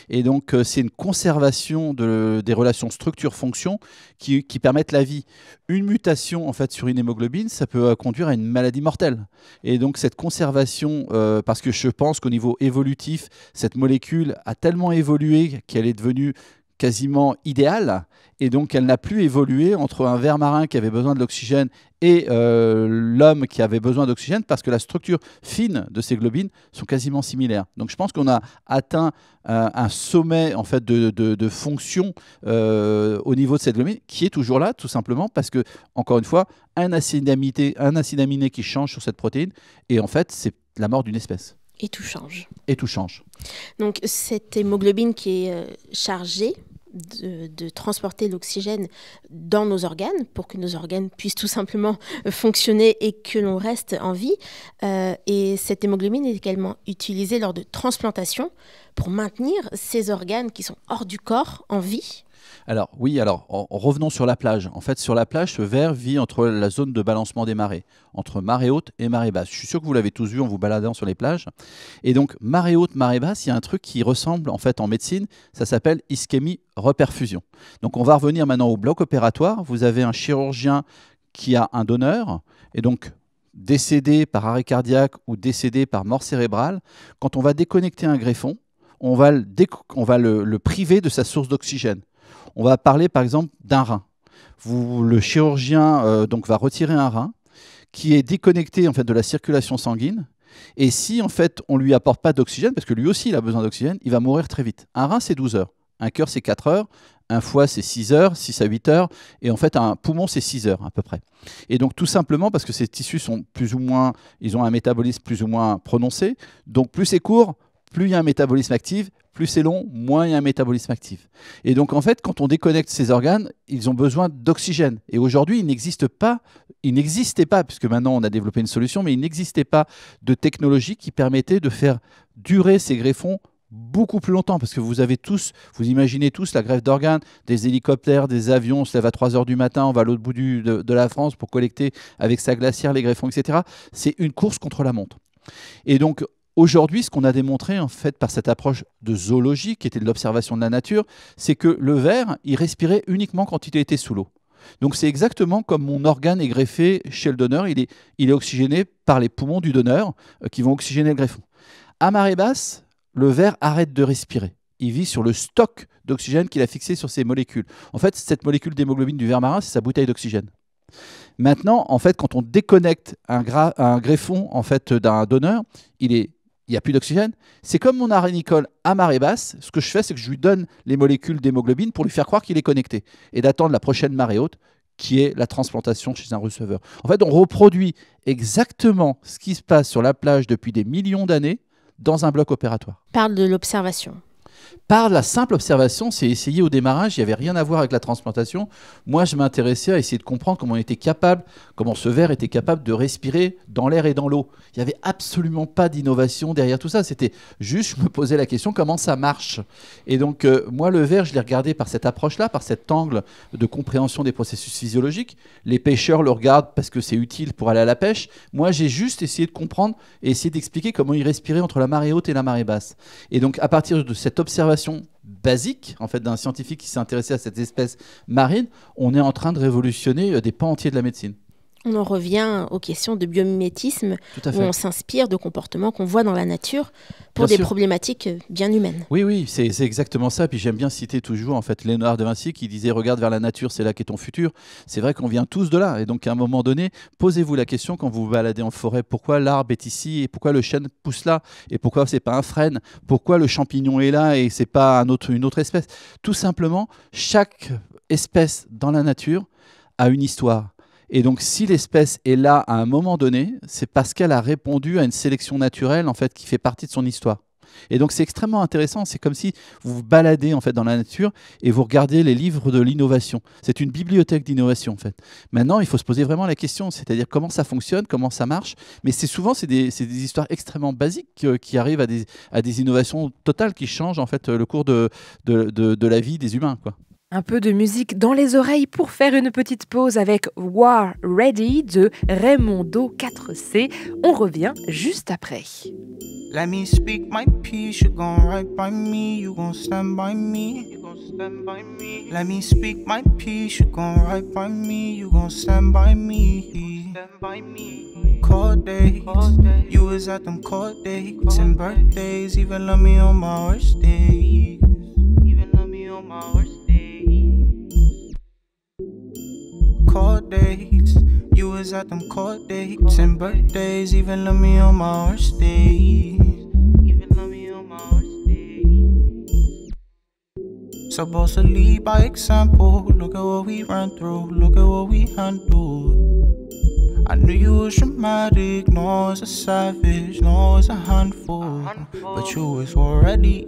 Et donc, euh, c'est une conservation des relations structure-fonction qui, permettent la vie. Une mutation, en fait, sur une hémoglobine, ça peut euh, conduire à une maladie mortelle. Et donc, cette conservation, euh, parce que je pense qu'au niveau évolutif, cette molécule a tellement évolué qu'elle est devenue quasiment idéal Et donc, elle n'a plus évolué entre un ver marin qui avait besoin de l'oxygène et euh, l'homme qui avait besoin d'oxygène parce que la structure fine de ces globines sont quasiment similaires. Donc, je pense qu'on a atteint euh, un sommet en fait de, fonction euh, au niveau de cette globine qui est toujours là, tout simplement parce que, encore une fois, un acide, un acide aminé qui change sur cette protéine et en fait, c'est la mort d'une espèce. Et tout change. Et tout change. Donc cette hémoglobine qui est chargée, de, transporter l'oxygène dans nos organes pour que nos organes puissent tout simplement [LAUGHS] fonctionner et que l'on reste en vie. Euh, et cette hémoglobine est également utilisée lors de transplantations pour maintenir ces organes qui sont hors du corps en vie alors oui, alors revenons sur la plage. En fait, sur la plage, ce verre vit entre la zone de balancement des marées, entre marée haute et marée basse. Je suis sûr que vous l'avez tous vu en vous baladant sur les plages. Et donc marée haute, marée basse, il y a un truc qui ressemble en fait en médecine, ça s'appelle ischémie reperfusion. Donc on va revenir maintenant au bloc opératoire. Vous avez un chirurgien qui a un donneur et donc décédé par arrêt cardiaque ou décédé par mort cérébrale, quand on va déconnecter un greffon, on va le priver de sa source d'oxygène. On va parler par exemple d'un rein. Vous, le chirurgien euh, donc va retirer un rein qui est déconnecté en fait de la circulation sanguine. Et si en fait on lui apporte pas d'oxygène, parce que lui aussi il a besoin d'oxygène, il va mourir très vite. Un rein c'est 12 heures, un cœur c'est 4 heures, un foie c'est 6 heures, 6 à 8 heures, et en fait un poumon c'est 6 heures à peu près. Et donc tout simplement parce que ces tissus sont plus ou moins, ils ont un métabolisme plus ou moins prononcé, donc plus c'est court, plus il y a un métabolisme actif, plus c'est long, moins il y a un métabolisme actif. Et donc en fait, quand on déconnecte ces organes, ils ont besoin d'oxygène. Et aujourd'hui, il n'existe pas, il n'existait pas, puisque maintenant on a développé une solution, mais il n'existait pas de technologie qui permettait de faire durer ces greffons beaucoup plus longtemps, parce que vous avez tous, vous imaginez tous la greffe d'organes, des hélicoptères, des avions, on se lève à 3 h du matin, on va à l'autre bout du, de, de la France pour collecter avec sa glacière les greffons, etc. C'est une course contre la montre. Et donc, Aujourd'hui, ce qu'on a démontré en fait par cette approche de zoologie, qui était de l'observation de la nature, c'est que le ver, il respirait uniquement quand il était sous l'eau. Donc c'est exactement comme mon organe est greffé chez le donneur, il est, il est oxygéné par les poumons du donneur euh, qui vont oxygéner le greffon. À marée basse, le ver arrête de respirer. Il vit sur le stock d'oxygène qu'il a fixé sur ses molécules. En fait, cette molécule d'hémoglobine du ver marin, c'est sa bouteille d'oxygène. Maintenant, en fait, quand on déconnecte un, un greffon en fait d'un donneur, il est il n'y a plus d'oxygène. C'est comme mon arénicole à marée basse, ce que je fais, c'est que je lui donne les molécules d'hémoglobine pour lui faire croire qu'il est connecté et d'attendre la prochaine marée haute qui est la transplantation chez un receveur. En fait, on reproduit exactement ce qui se passe sur la plage depuis des millions d'années dans un bloc opératoire. Parle de l'observation. Par la simple observation, c'est essayer au démarrage, il n'y avait rien à voir avec la transplantation. Moi, je m'intéressais à essayer de comprendre comment on était capable, comment ce verre était capable de respirer dans l'air et dans l'eau. Il n'y avait absolument pas d'innovation derrière tout ça. C'était juste, je me posais la question, comment ça marche Et donc, euh, moi, le verre, je l'ai regardé par cette approche-là, par cet angle de compréhension des processus physiologiques. Les pêcheurs le regardent parce que c'est utile pour aller à la pêche. Moi, j'ai juste essayé de comprendre et essayer d'expliquer comment il respirait entre la marée haute et la marée basse. Et donc, à partir de cette observation basique en fait d'un scientifique qui s'est intéressé à cette espèce marine, on est en train de révolutionner euh, des pans entiers de la médecine on en revient aux questions de biomimétisme, où on s'inspire de comportements qu'on voit dans la nature pour des problématiques bien humaines. Oui, oui, c'est exactement ça. Puis j'aime bien citer toujours en fait Léonard de Vinci qui disait "Regarde vers la nature, c'est là qu'est ton futur." C'est vrai qu'on vient tous de là, et donc à un moment donné, posez-vous la question quand vous vous baladez en forêt pourquoi l'arbre est ici et pourquoi le chêne pousse là et pourquoi c'est pas un frêne, pourquoi le champignon est là et c'est pas une autre espèce. Tout simplement, chaque espèce dans la nature a une histoire et donc, si l'espèce est là à un moment donné, c'est parce qu'elle a répondu à une sélection naturelle en fait qui fait partie de son histoire. Et donc c'est extrêmement intéressant. C'est comme si vous vous baladez en fait dans la nature et vous regardez les livres de l'innovation. C'est une bibliothèque d'innovation en fait. Maintenant, il faut se poser vraiment la question, c'est-à-dire comment ça fonctionne, comment ça marche. Mais c'est souvent c'est des, histoires extrêmement basiques qui, euh, qui arrivent à des, à des, innovations totales qui changent en fait euh, le cours de, de, de la vie des humains. Quoi. Un peu de musique dans les oreilles pour faire une petite pause avec War Ready de Raymondo 4C. On revient juste après. Let me speak my peace, you gon' right by me, you gon' stand by me. You gonna stand by me. Let me speak my peace, you gon' right by me, you gon' stand by me. Stand by me. Cold days, you was at them cold days cold and birthdays, even love me on my worst days. Even love me on my worst days. court dates. You was at them court dates and birthdays. Even love me on my worst days. Supposed to lead by example. Look at what we run through. Look at what we handle. I knew you was dramatic. No, it's a savage. No, it's a handful. But you was already.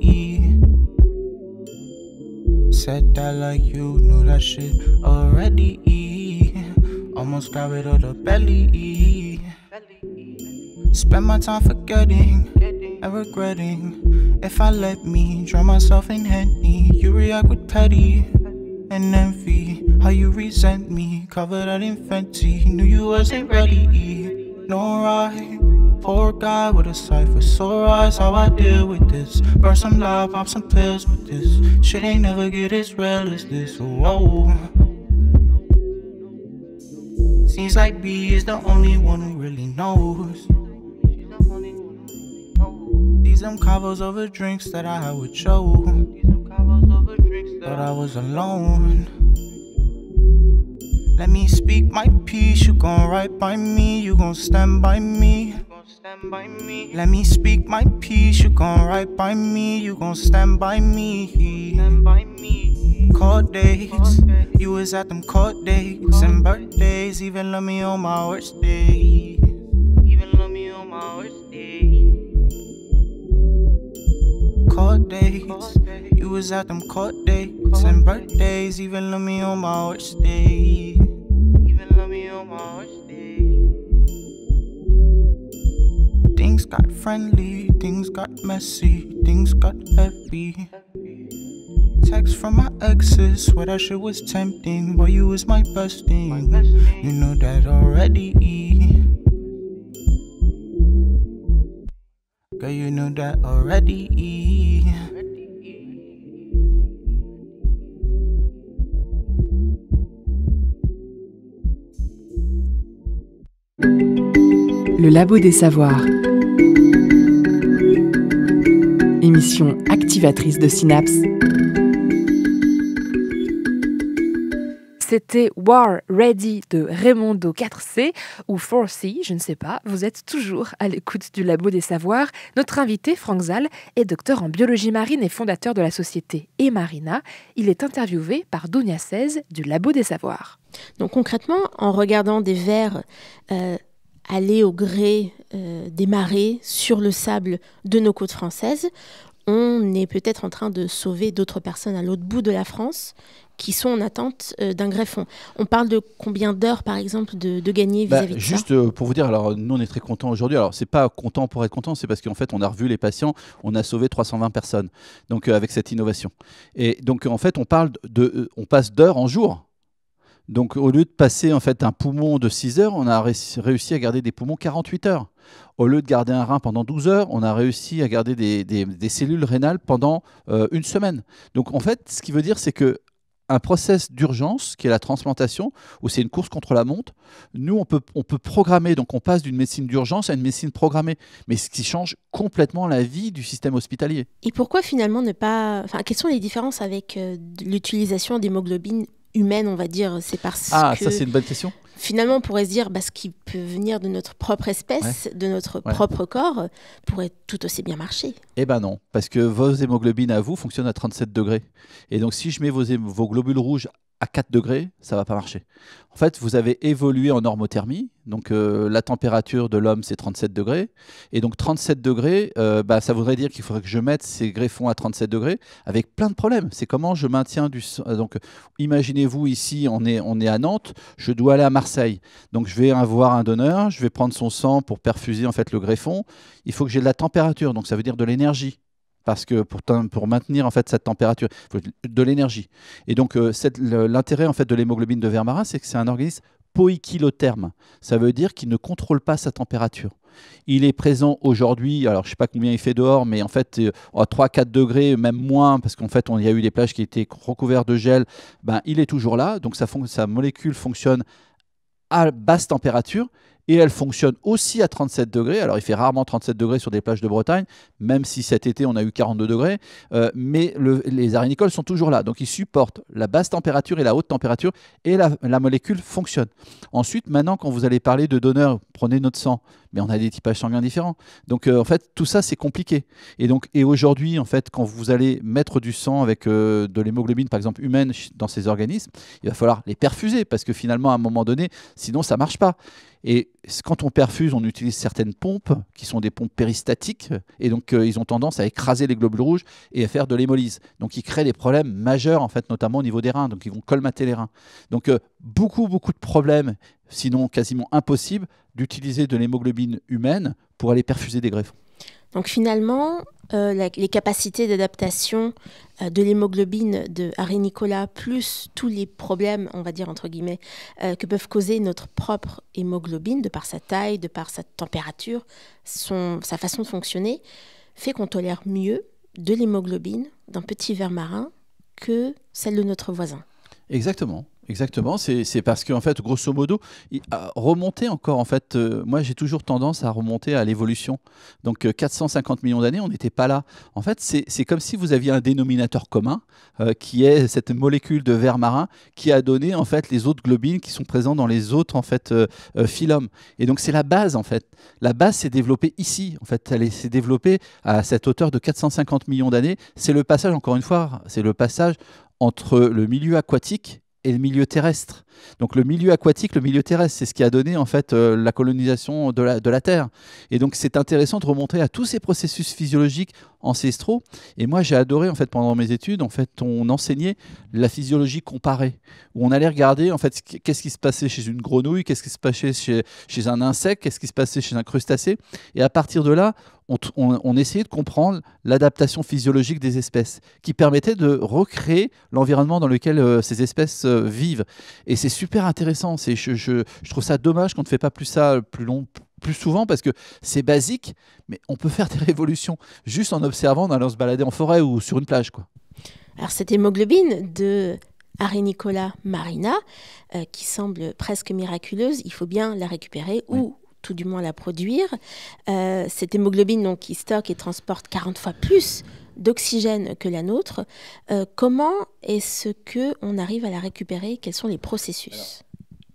Said that like you knew that shit already. Almost died of the belly. Spend my time forgetting and regretting. If I let me drown myself in henny, you react with petty and envy. How you resent me, covered that in Fenty. Knew you wasn't ready. Nor I. Poor guy with a cipher, sore eyes, how I deal with this. Burn some love, pop some pills with this. Shit ain't never get as real as this. Whoa. Seems like B is the only one who really knows. These them cavos over drinks that I had with Joe. But I was alone. Let me speak my piece. You gon' right by me. You gon' stand by me. Let me speak my piece. You gon' right by me. You gon' stand by me. Stand by me court dates. You was at them court dates and birthdays. Even love me on my worst day. Even love me on my worst day. Court dates. You was at them court dates and birthdays. Even love me on my worst day. Even love me on my worst day. Things got friendly, things got messy, things got heavy. Text from my exes, what was tempting. Boy, you was my best You know that already. you already. Le Labo des Savoirs. Émission activatrice de synapses. c'était War Ready de Raimondo 4C ou 4C, je ne sais pas. Vous êtes toujours à l'écoute du Labo des Savoirs. Notre invité, Franck Zal, est docteur en biologie marine et fondateur de la société E-Marina. Il est interviewé par Dunia 16 du Labo des Savoirs. Donc concrètement, en regardant des vers euh, aller au gré euh, des marées sur le sable de nos côtes françaises, on est peut-être en train de sauver d'autres personnes à l'autre bout de la France qui sont en attente euh, d'un greffon. On parle de combien d'heures, par exemple, de, gagner bah, vis-à-vis bah, Juste euh, pour vous dire, alors nous, on est très contents aujourd'hui. Alors, n'est pas content pour être content, c'est parce qu'en fait, on a revu les patients, on a sauvé 320 personnes donc euh, avec cette innovation. Et donc, en fait, on, parle de, on passe d'heures en jours donc au lieu de passer en fait un poumon de 6 heures, on a réussi à garder des poumons 48 heures. Au lieu de garder un rein pendant 12 heures, on a réussi à garder des, cellules rénales pendant euh, une semaine. Donc en fait, ce qui veut dire, c'est que un process d'urgence qui est la transplantation, où c'est une course contre la montre. Nous, on peut, on peut programmer, donc on passe d'une médecine d'urgence à une médecine programmée, mais ce qui change complètement la vie du système hospitalier. Et pourquoi finalement ne pas... Enfin, quelles sont les différences avec euh, l'utilisation d'hémoglobine humaine, on va dire, c'est parce ah, que... Ah, ça c'est une bonne question. Finalement, on pourrait se dire, bah, ce qui peut venir de notre propre espèce, de notre propre corps, pourrait tout aussi bien marcher. Eh ben non, parce que vos hémoglobines à vous fonctionnent à 37 degrés. Et donc si je mets vos, vos globules rouges à 4 degrés, ça va pas marcher. En fait, vous avez évolué en normothermie, donc euh, la température de l'homme c'est 37 degrés, et donc 37 degrés, euh, bah, ça voudrait dire qu'il faudrait que je mette ces greffons à 37 degrés, avec plein de problèmes. C'est comment je maintiens du... Euh, donc imaginez-vous ici, on est, on est à Nantes, je dois aller à Marseille, donc je vais avoir un donneur, je vais prendre son sang pour perfuser en fait le greffon, il faut que j'ai de la température, donc ça veut dire de l'énergie parce que pour, pour, maintenir en fait cette température, il faut de l'énergie. Et donc euh, l'intérêt en fait de l'hémoglobine de Vermara, c'est que c'est un organisme poikilotherme. Ça veut dire qu'il ne contrôle pas sa température. Il est présent aujourd'hui, alors je ne sais pas combien il fait dehors, mais en fait, euh, à 3-4 degrés, même moins, parce qu'en fait, on y a eu des plages qui étaient recouvertes de gel, ben, il est toujours là, donc sa molécule fonctionne à basse température, et elle fonctionne aussi à 37 degrés. Alors il fait rarement 37 degrés sur des plages de Bretagne, même si cet été on a eu 42 degrés, euh, mais les arénicoles sont toujours là. Donc ils supportent la basse température et la haute température et la, molécule fonctionne. Ensuite, maintenant quand vous allez parler de donneurs, prenez notre sang, mais on a des typages sanguins différents. Donc euh, en fait tout ça c'est compliqué. Et donc et aujourd'hui en fait quand vous allez mettre du sang avec euh, de l'hémoglobine par exemple humaine dans ces organismes, il va falloir les perfuser parce que finalement à un moment donné, sinon ça ne marche pas. Et quand on perfuse, on utilise certaines pompes qui sont des pompes péristatiques. Et donc, euh, ils ont tendance à écraser les globules rouges et à faire de l'hémolyse. Donc, ils créent des problèmes majeurs, en fait, notamment au niveau des reins. Donc, ils vont colmater les reins. Donc, euh, beaucoup, beaucoup de problèmes, sinon quasiment impossible, d'utiliser de l'hémoglobine humaine pour aller perfuser des greffons. Donc finalement, euh, les capacités d'adaptation euh, de l'hémoglobine de Harry Nicolas, plus tous les problèmes, on va dire entre guillemets, euh, que peuvent causer notre propre hémoglobine, de par sa taille, de par sa température, son, sa façon de fonctionner, fait qu'on tolère mieux de l'hémoglobine d'un petit ver marin que celle de notre voisin. Exactement. Exactement, c'est parce qu'en fait, grosso modo, remonter encore, en fait, euh, moi j'ai toujours tendance à remonter à l'évolution. Donc 450 euh, millions d'années, on n'était pas là. En fait, c'est comme si vous aviez un dénominateur commun euh, qui est cette molécule de verre marin qui a donné en fait les autres globines qui sont présentes dans les autres en fait phylums. Et donc c'est la base en fait. La base s'est développée ici. En fait, elle s'est développée à cette hauteur de 450 millions d'années. C'est le passage, encore une fois, c'est le passage entre le milieu aquatique et le milieu terrestre. Donc le milieu aquatique, le milieu terrestre, c'est ce qui a donné en fait euh, la colonisation de la, de la, Terre. Et donc c'est intéressant de remonter à tous ces processus physiologiques ancestraux. Et moi j'ai adoré en fait pendant mes études, en fait on enseignait la physiologie comparée, où on allait regarder en fait qu'est-ce qui se passait chez une grenouille, qu'est-ce qui se passait chez, chez un insecte, qu'est-ce qui se passait chez un crustacé. Et à partir de là, on, essayait de comprendre l'adaptation physiologique des espèces, qui permettait de recréer l'environnement dans lequel euh, ces espèces euh, vivent. Et c'est super intéressant. Je, je, trouve ça dommage qu'on ne fait pas plus ça plus long plus souvent parce que c'est basique, mais on peut faire [LAUGHS] des révolutions juste en observant, en allant se balader en forêt ou sur une plage. Quoi. Alors cette hémoglobine de nicolas marina, euh, qui semble presque miraculeuse, il faut bien la récupérer ou tout du moins la produire. Euh, cette hémoglobine donc, qui stocke et transporte 40 fois plus d'oxygène que la nôtre. Euh, comment est-ce que on arrive à la récupérer Quels sont les processus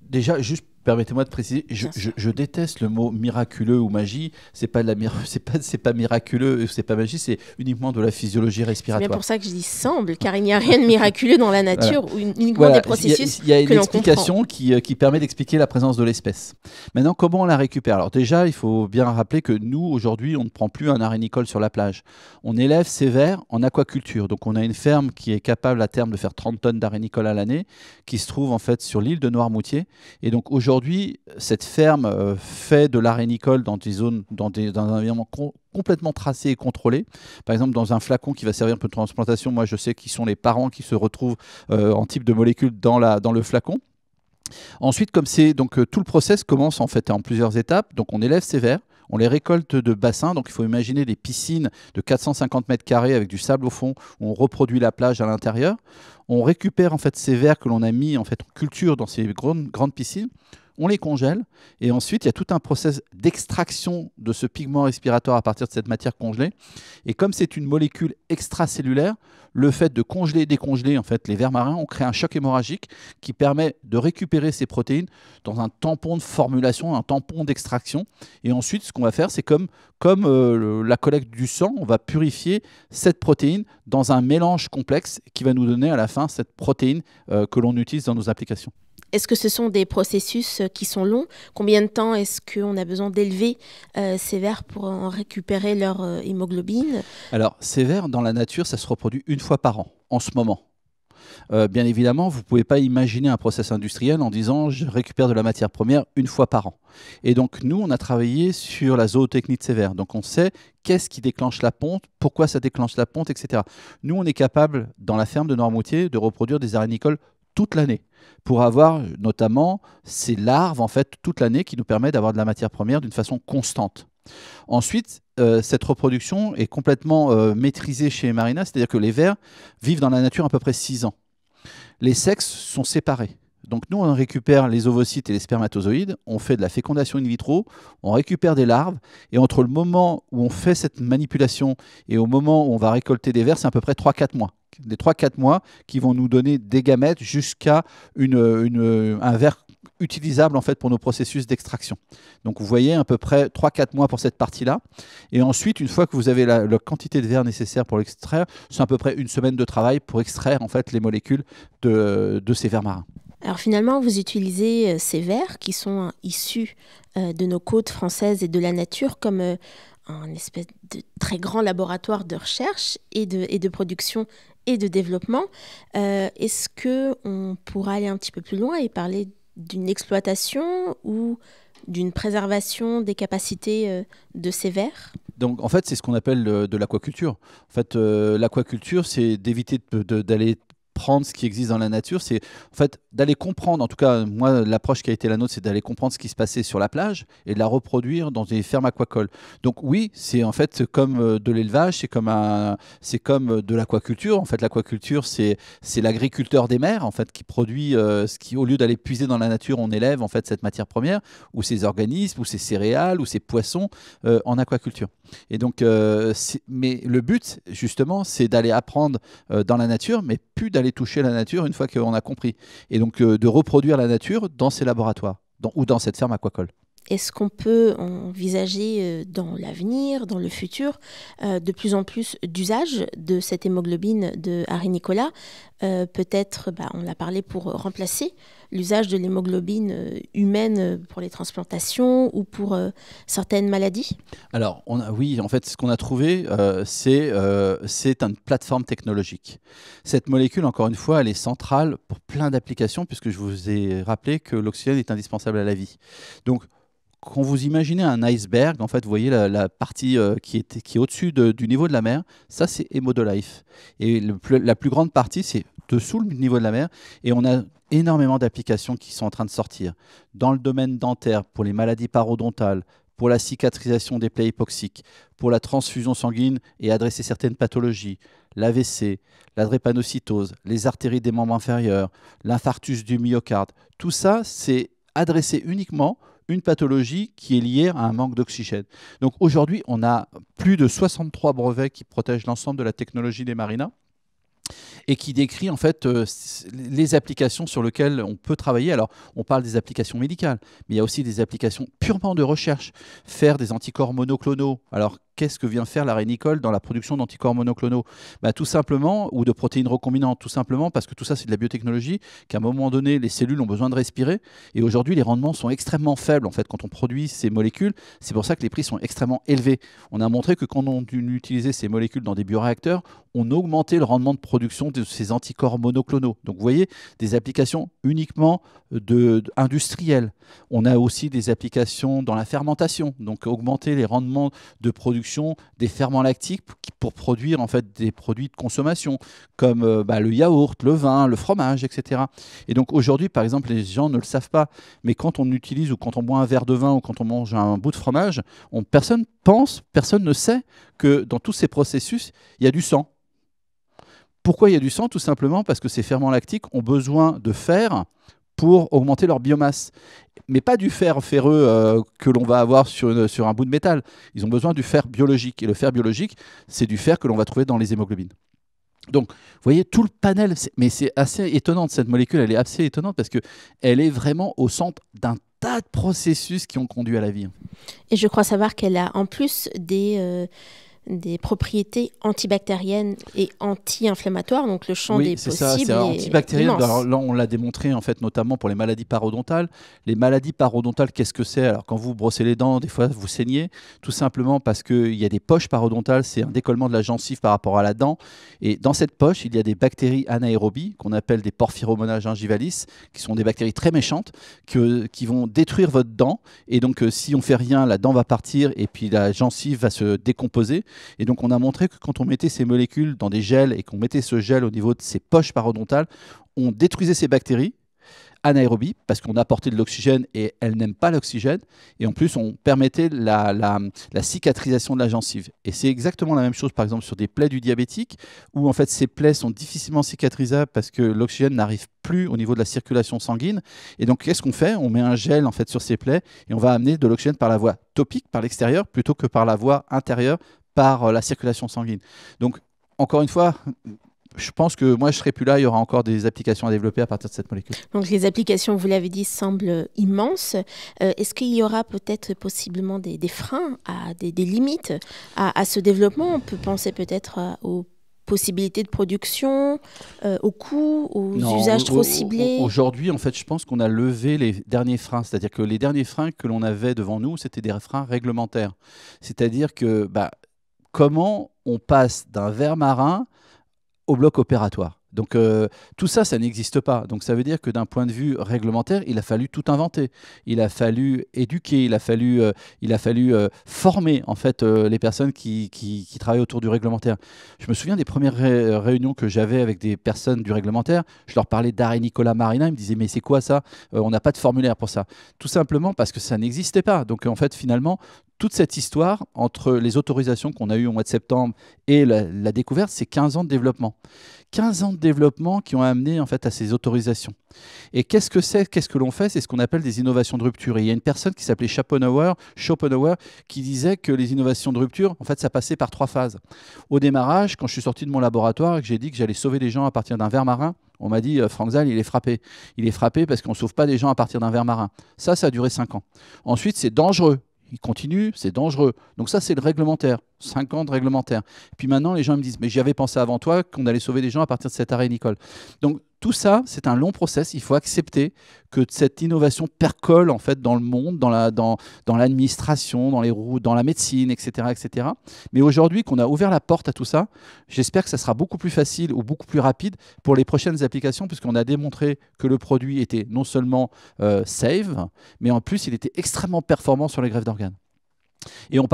Déjà, juste Permettez-moi de préciser, je, déteste le mot miraculeux ou magie. C'est pas de la [LAUGHS] c'est pas c'est pas miraculeux, c'est pas magie, c'est uniquement de la physiologie respiratoire. C'est pour ça que je dis semble, car il n'y a rien de miraculeux dans la nature ou uniquement des processus Il y a, il y a une explication qui, euh, qui, permet d'expliquer la présence de l'espèce. Maintenant, comment on la récupère Alors déjà, il faut bien rappeler que nous aujourd'hui, on ne prend plus un arénicole sur la plage. On élève ces vers en aquaculture. Donc on a une ferme qui est capable à terme de faire 30 tonnes d'arénicole à l'année, qui se trouve en fait sur l'île de Noirmoutier. Et donc aujourd'hui Aujourd'hui, cette ferme euh, fait de l'arénicole dans des zones, dans, des, un environnement complètement tracé et contrôlé. Par exemple, dans un flacon qui va servir pour transplantation, moi je sais qui sont les parents qui se retrouvent euh, en type de molécules dans, la, dans le flacon. Ensuite, comme c'est donc euh, tout le process commence en fait en plusieurs étapes. Donc on élève ces vers, on les récolte de bassins. Donc il faut imaginer des piscines de 450 mètres carrés avec du sable au fond on reproduit la plage à l'intérieur. On récupère en fait ces vers que l'on a mis en fait culture dans ces grandes piscines on les congèle, et ensuite il y a tout un process d'extraction de ce pigment respiratoire à partir de cette matière congelée. Et comme c'est une molécule extracellulaire, le fait de congeler et décongeler en fait, les vers marins, on crée un choc hémorragique qui permet de récupérer ces protéines dans un tampon de formulation, un tampon d'extraction. Et ensuite, ce qu'on va faire, c'est comme, comme euh, la collecte du sang, on va purifier cette protéine dans un mélange complexe qui va nous donner à la fin cette protéine euh, que l'on utilise dans nos applications. Est-ce que ce sont des processus euh, qui sont longs Combien de temps est-ce qu'on a besoin d'élever euh, ces vers pour en récupérer leur euh, hémoglobine Alors, ces vers, dans la nature, ça se reproduit une fois par an, en ce moment. bien évidemment, vous ne pouvez pas imaginer un process industriel en disant je récupère de la matière première une fois par an. Et donc nous, on a travaillé sur la zootechnie de ces vers. Donc on sait qu'est-ce qui déclenche la ponte, pourquoi ça déclenche la ponte, etc. Nous, on est capable, dans la ferme de Noirmoutier, de reproduire des arénicoles toute l'année pour avoir notamment ces larves en fait toute l'année qui nous permet d'avoir de la matière première d'une façon constante. Ensuite, euh, cette reproduction est complètement euh, maîtrisée chez Marina, c'est-à-dire que les vers vivent dans la nature à peu près 6 ans. Les sexes sont séparés. Donc nous, on récupère les ovocytes et les spermatozoïdes, on fait de la fécondation in vitro, on récupère des larves, et entre le moment où on fait cette manipulation et au moment où on va récolter des vers, c'est à peu près 3-4 mois des 3-4 mois qui vont nous donner des gamètes jusqu'à une, un verre utilisable en fait pour nos processus d'extraction. Donc vous voyez à peu près 3-4 mois pour cette partie-là. Et ensuite, une fois que vous avez la, quantité de verre nécessaire pour l'extraire, c'est à peu près une semaine de travail pour extraire en fait les molécules de, ces verres marins. Alors finalement, vous utilisez euh, ces verres qui sont euh, issus euh, de nos côtes françaises et de la nature comme un espèce de très grand laboratoire de recherche et et de production et de développement. Euh, est-ce que on pourra aller un petit peu plus loin et parler d'une exploitation ou d'une préservation des capacités euh, de ces vers donc en fait, c'est ce qu'on appelle euh, de l'aquaculture. En fait, l'aquaculture, c'est d'éviter d'aller prendre ce qui existe dans la nature. C'est en fait d'aller comprendre, en tout cas, moi, l'approche qui a été la nôtre, c'est d'aller comprendre ce qui se passait sur la plage et de la reproduire dans des fermes aquacoles. Donc oui, c'est en fait comme euh, de l'élevage, c'est comme, un, c'est comme euh, de l'aquaculture. En fait, l'aquaculture, c'est, c'est l'agriculteur des mers, en fait, qui produit euh, ce qui, au lieu d'aller puiser dans la nature, on élève, en fait, cette matière première, ou ces organismes, ou ces céréales, ou ces poissons en aquaculture. Et donc, mais le but, justement, c'est d'aller apprendre dans la nature, mais plus d'aller toucher la nature une fois qu'on a compris. Et donc, donc euh, de reproduire la nature dans ces laboratoires ou dans cette ferme aquacole. Est-ce qu'on peut envisager euh, dans l'avenir, dans le futur, euh, de plus en plus d'usage de cette hémoglobine de Harry Nicolas euh, Peut-être, bah, on l'a parlé, pour remplacer l'usage de l'hémoglobine humaine pour les transplantations ou pour certaines maladies Alors, oui, en fait, ce qu'on a trouvé, c'est une plateforme technologique. Cette molécule, encore une fois, elle est centrale pour plein d'applications, puisque je vous ai rappelé que l'oxygène est indispensable à la vie. Donc, quand vous imaginez un iceberg, en fait, vous voyez la, partie euh, qui est, au-dessus du niveau de la mer, ça c'est Emo Et la plus grande partie, c'est dessous le niveau de la mer. Et on a énormément d'applications qui sont en train de sortir. Dans le domaine dentaire, pour les maladies parodontales, pour la cicatrisation des plaies hypoxiques, pour la transfusion sanguine et adresser certaines pathologies, l'AVC, la drépanocytose, les artéries des membres inférieurs, l'infarctus du myocarde, tout ça, c'est adressé uniquement une pathologie qui est liée à un manque d'oxygène. Donc aujourd'hui, on a plus de 63 brevets qui protègent l'ensemble de la technologie des marinas et qui décrit en fait euh, les applications sur lesquelles on peut travailler. Alors, on parle des applications médicales, mais il y a aussi des applications purement de recherche. Faire des anticorps monoclonaux, alors qu'est-ce que vient faire la rénicole dans la production d'anticorps monoclonaux bah, Tout simplement, ou de protéines recombinantes, tout simplement parce que tout ça, c'est de la biotechnologie, qu'à un moment donné, les cellules ont besoin de respirer. Et aujourd'hui, les rendements sont extrêmement faibles, en fait, quand on produit ces molécules. C'est pour ça que les prix sont extrêmement élevés. On a montré que quand on utilisait ces molécules dans des bioreacteurs, on augmentait le rendement de production de ces anticorps monoclonaux. Donc, vous voyez, des applications uniquement industrielles. On a aussi des applications dans la fermentation, donc augmenter les rendements de production des ferments lactiques pour produire en fait des produits de consommation comme euh, bah, le yaourt, le vin, le fromage, etc. Et donc aujourd'hui, par exemple, les gens ne le savent pas, mais quand on utilise ou quand on boit un verre de vin ou quand on mange un bout de fromage, on, personne pense, personne ne sait que dans tous ces processus, il y a du sang. Pourquoi il y a du sang Tout simplement parce que ces ferments lactiques ont besoin de fer pour augmenter leur biomasse mais pas du fer ferreux euh, que l'on va avoir sur, sur un bout de métal. Ils ont besoin du fer biologique. Et le fer biologique, c'est du fer que l'on va trouver dans les hémoglobines. Donc, vous voyez tout le panel, mais c'est assez étonnant. Cette molécule, elle est assez étonnante parce que elle est vraiment au centre d'un tas de processus qui ont conduit à la vie. Et je crois savoir qu'elle a en plus des, euh, des propriétés antibactériennes et anti-inflammatoires. Donc le champ des possibles ça, est, antibactérien. là, on l'a démontré en fait, notamment pour les maladies parodontales. Les maladies parodontales, qu'est-ce que c'est Alors quand vous brossez les dents, des fois vous saignez, tout simplement parce qu'il y a des poches parodontales. C'est un décollement de la gencive par rapport à la dent. Et dans cette poche, il y a des bactéries anaérobies qu'on appelle des porphyromonas gingivalis, qui sont des bactéries très méchantes qui vont détruire votre dent. Et donc euh, si on fait rien, la dent va partir et puis la gencive va se décomposer. Et donc on a montré que quand on mettait ces molécules dans des gels et qu'on mettait ce gel au niveau de ces poches parodontales, on détruisait ces bactéries anaérobies parce qu'on apportait de l'oxygène et elles n'aiment pas l'oxygène. Et en plus, on permettait la, cicatrisation de la gencive. Et c'est exactement la même chose, par exemple, sur des plaies du diabétique, où en fait ces plaies sont difficilement cicatrisables parce que l'oxygène n'arrive plus au niveau de la circulation sanguine. Et donc, qu'est-ce qu'on fait On met un gel en fait sur ces plaies et on va amener de l'oxygène par la voie topique, par l'extérieur, plutôt que par la voie intérieure, par euh, la circulation sanguine. Donc, encore une fois, je pense que moi, je serai plus là. Il y aura encore des applications à développer à partir de cette molécule. Donc, les applications, vous l'avez dit, semblent immenses. Euh, est-ce qu'il y aura peut-être possiblement des, freins, à des, limites à, ce développement On peut penser peut-être euh, aux possibilités de production, aux coûts, aux usages trop ciblés Aujourd'hui, en fait, je pense qu'on a levé les derniers freins. C'est-à-dire que les derniers freins que l'on avait devant nous, c'était des freins réglementaires. C'est-à-dire que bah, comment on passe d'un verre marin au bloc opératoire. Donc euh, tout ça, ça n'existe pas. Donc ça veut dire que d'un point de vue réglementaire, il a fallu tout inventer. Il a fallu éduquer, il a fallu, euh, il a fallu euh, former en fait les personnes qui, travaillent autour du réglementaire. Je me souviens des premières réunions que j'avais avec des personnes du réglementaire. Je leur parlais d'Arrêt Nicolas Marina. Ils me disaient mais c'est quoi ça On n'a pas de formulaire pour ça. Tout simplement parce que ça n'existait pas. Donc en fait finalement toute cette histoire entre les autorisations qu'on a eues au mois de septembre et la, découverte, c'est 15 ans de développement. 15 ans de développement qui ont amené en fait à ces autorisations. Et qu'est-ce que c'est Qu'est-ce que l'on fait C'est ce qu'on appelle des innovations de rupture. il y a une personne qui s'appelait Schopenhauer, Schopenhauer qui disait que les innovations de rupture, en fait, ça passait par trois phases. Au démarrage, quand je suis sorti de mon laboratoire et que j'ai dit que j'allais sauver des gens à partir d'un verre marin, on m'a dit, euh, Franzal, Zal, il est frappé. Il est frappé parce qu'on ne sauve pas des gens à partir d'un verre marin. Ça, ça a duré cinq ans. Ensuite, c'est dangereux il continue, c'est dangereux. Donc ça, c'est le réglementaire, 5 ans de réglementaire. Puis maintenant, les gens me disent, mais j'y avais pensé avant toi qu'on allait sauver des gens à partir de cet arrêt, Nicole. Donc tout ça, c'est un long process. Il faut accepter que cette innovation percole en fait dans le monde, dans l'administration, dans les dans la médecine, etc., etc. Mais aujourd'hui, qu'on a ouvert la porte à tout ça, j'espère que ça sera beaucoup plus facile ou beaucoup plus rapide pour les prochaines applications, puisqu'on a démontré que le produit était non seulement euh, safe, mais en plus il était extrêmement performant sur les grèves d'organes. Et on ne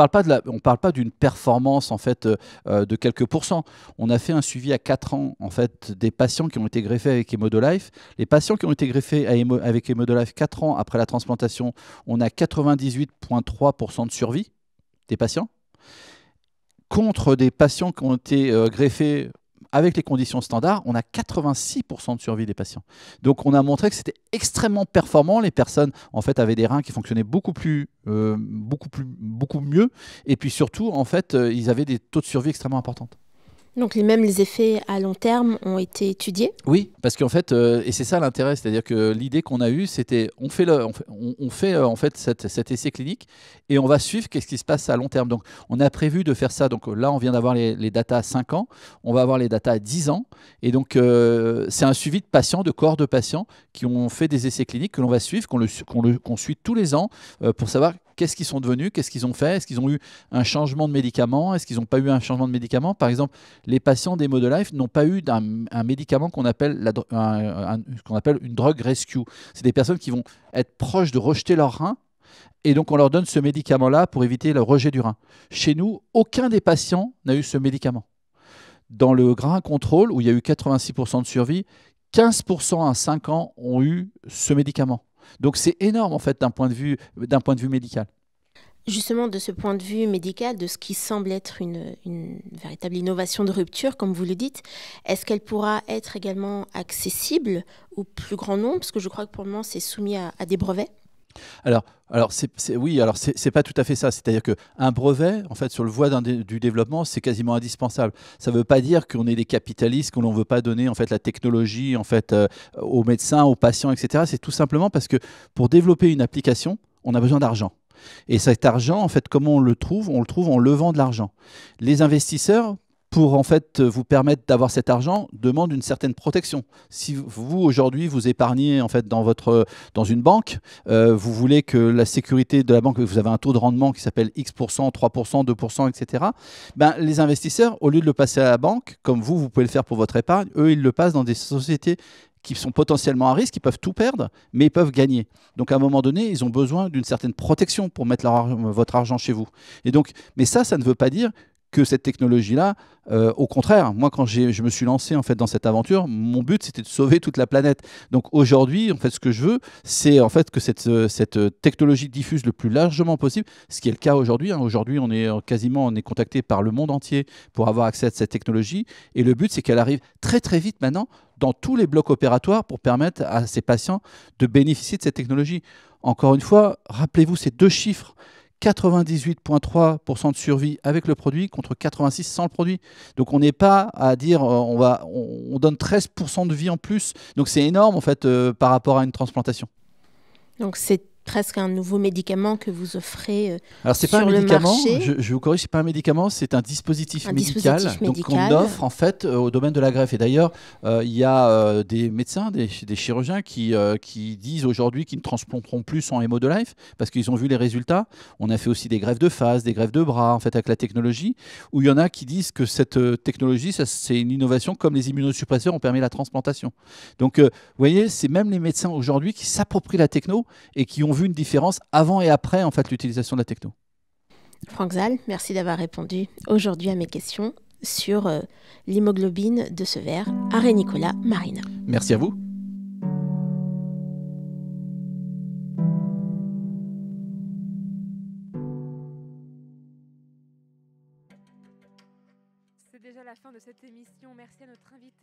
parle pas d'une performance en fait euh, euh, de quelques pourcents. On a fait un suivi à 4 ans en fait des patients qui ont été greffés avec Hemodolife. Les patients qui ont été greffés avec Hemodolife 4 ans après la transplantation, on a 98,3% de survie des patients contre des patients qui ont été euh, greffés avec les conditions standards, on a 86% de survie des patients. Donc on a montré que c'était extrêmement performant. Les personnes en fait avaient des reins qui fonctionnaient beaucoup plus, euh, beaucoup plus, beaucoup mieux. Et puis surtout en fait, euh, ils avaient des taux de survie extrêmement importants. Donc les, mêmes les effets à long terme ont été étudiés Oui, parce qu'en fait, euh, et c'est ça l'intérêt, c'est-à-dire que l'idée qu'on a eue, c'était on fait, on euh, en fait cet essai clinique et on va suivre qu'est-ce qui se passe à long terme. Donc on a prévu de faire ça. Donc là, on vient d'avoir les, les datas à 5 ans, on va avoir les datas à 10 ans. Et donc euh, c'est un suivi de patients, de corps de patients qui ont fait des essais cliniques que l'on va suivre, qu'on suit tous les ans pour savoir Qu'est-ce qu'ils sont devenus Qu'est-ce qu'ils ont fait Est-ce qu'ils ont eu un changement de médicament Est-ce qu'ils n'ont pas eu un changement de médicament Par exemple, les patients des de life n'ont pas eu un, médicament qu'on appelle, appelle une drogue rescue. C'est des personnes qui vont être proches de rejeter leur rein et donc on leur donne ce médicament-là pour éviter le rejet du rein. Chez nous, aucun des patients n'a eu ce médicament. Dans le grain contrôle, où il y a eu 86% de survie, 15% à 5 ans ont eu ce médicament. Donc c'est énorme en fait d'un point, de vue, point de vue médical. Justement, de ce point de vue médical, de ce qui semble être une, véritable innovation de rupture, comme vous le dites, est-ce qu'elle pourra être également accessible au plus grand nombre Parce que je crois que pour le moment, c'est soumis à des brevets. Alors, alors c'est oui, alors c'est pas tout à fait ça. C'est-à-dire qu'un brevet, en fait, sur le voie du développement, c'est quasiment indispensable. Ça ne veut pas dire qu'on est des capitalistes, qu'on ne veut pas donner en fait la technologie en fait euh, aux médecins, aux patients, etc. C'est tout simplement parce que pour développer une application, on a besoin d'argent. Et cet argent, en fait, comment on le trouve On le trouve en levant de l'argent. Les investisseurs, pour en fait vous permettre d'avoir cet argent demande une certaine protection. Si vous aujourd'hui vous épargnez en fait dans votre dans une banque, euh, vous voulez que la sécurité de la banque, vous avez un taux de rendement qui s'appelle X 3 2 etc. Ben les investisseurs, au lieu de le passer à la banque, comme vous vous pouvez le faire pour votre épargne, eux ils le passent dans des sociétés qui sont potentiellement à risque, qui peuvent tout perdre, mais ils peuvent gagner. Donc à un moment donné, ils ont besoin d'une certaine protection pour mettre votre argent chez vous. Et donc, mais ça, ça ne veut pas dire que cette technologie-là. Euh, au contraire, moi, quand je me suis lancé en fait dans cette aventure, mon but c'était de sauver toute la planète. Donc aujourd'hui, en fait, ce que je veux, c'est en fait que cette, cette technologie diffuse le plus largement possible, ce qui est le cas aujourd'hui. Hein. Aujourd'hui, on est quasiment on est contacté par le monde entier pour avoir accès à cette technologie. Et le but, c'est qu'elle arrive très très vite maintenant dans tous les blocs opératoires pour permettre à ces patients de bénéficier de cette technologie. Encore une fois, rappelez-vous ces deux chiffres. 98,3% de survie avec le produit contre 86 sans le produit. Donc on n'est pas à dire euh, on va on, donne 13% de vie en plus. Donc c'est énorme en fait euh, par rapport à une transplantation. Donc c'est presque un nouveau médicament que vous offrez. Euh, Alors c'est pas un médicament, je, vous corrige, n'est pas un médicament, c'est un dispositif médical, qu'on offre en fait euh, au domaine de la greffe. Et d'ailleurs, euh, il y a des médecins, des, chirurgiens qui, qui disent aujourd'hui qu'ils ne transplanteront plus en hémo de life parce qu'ils ont vu les résultats. On a fait aussi des greffes de face, des greffes de bras en fait avec la technologie, où il y en a qui disent que cette technologie, c'est une innovation comme les immunosuppresseurs ont permis la transplantation. Donc vous voyez, c'est même les médecins aujourd'hui qui s'approprient la techno et qui ont vu une différence avant et après en fait l'utilisation de la techno Franck Zal, merci d'avoir répondu aujourd'hui à mes questions sur euh, l'hémoglobine de ce verre. Arrêt Nicolas Marina. Merci à vous. C'est déjà la fin de cette émission. Merci à notre invité.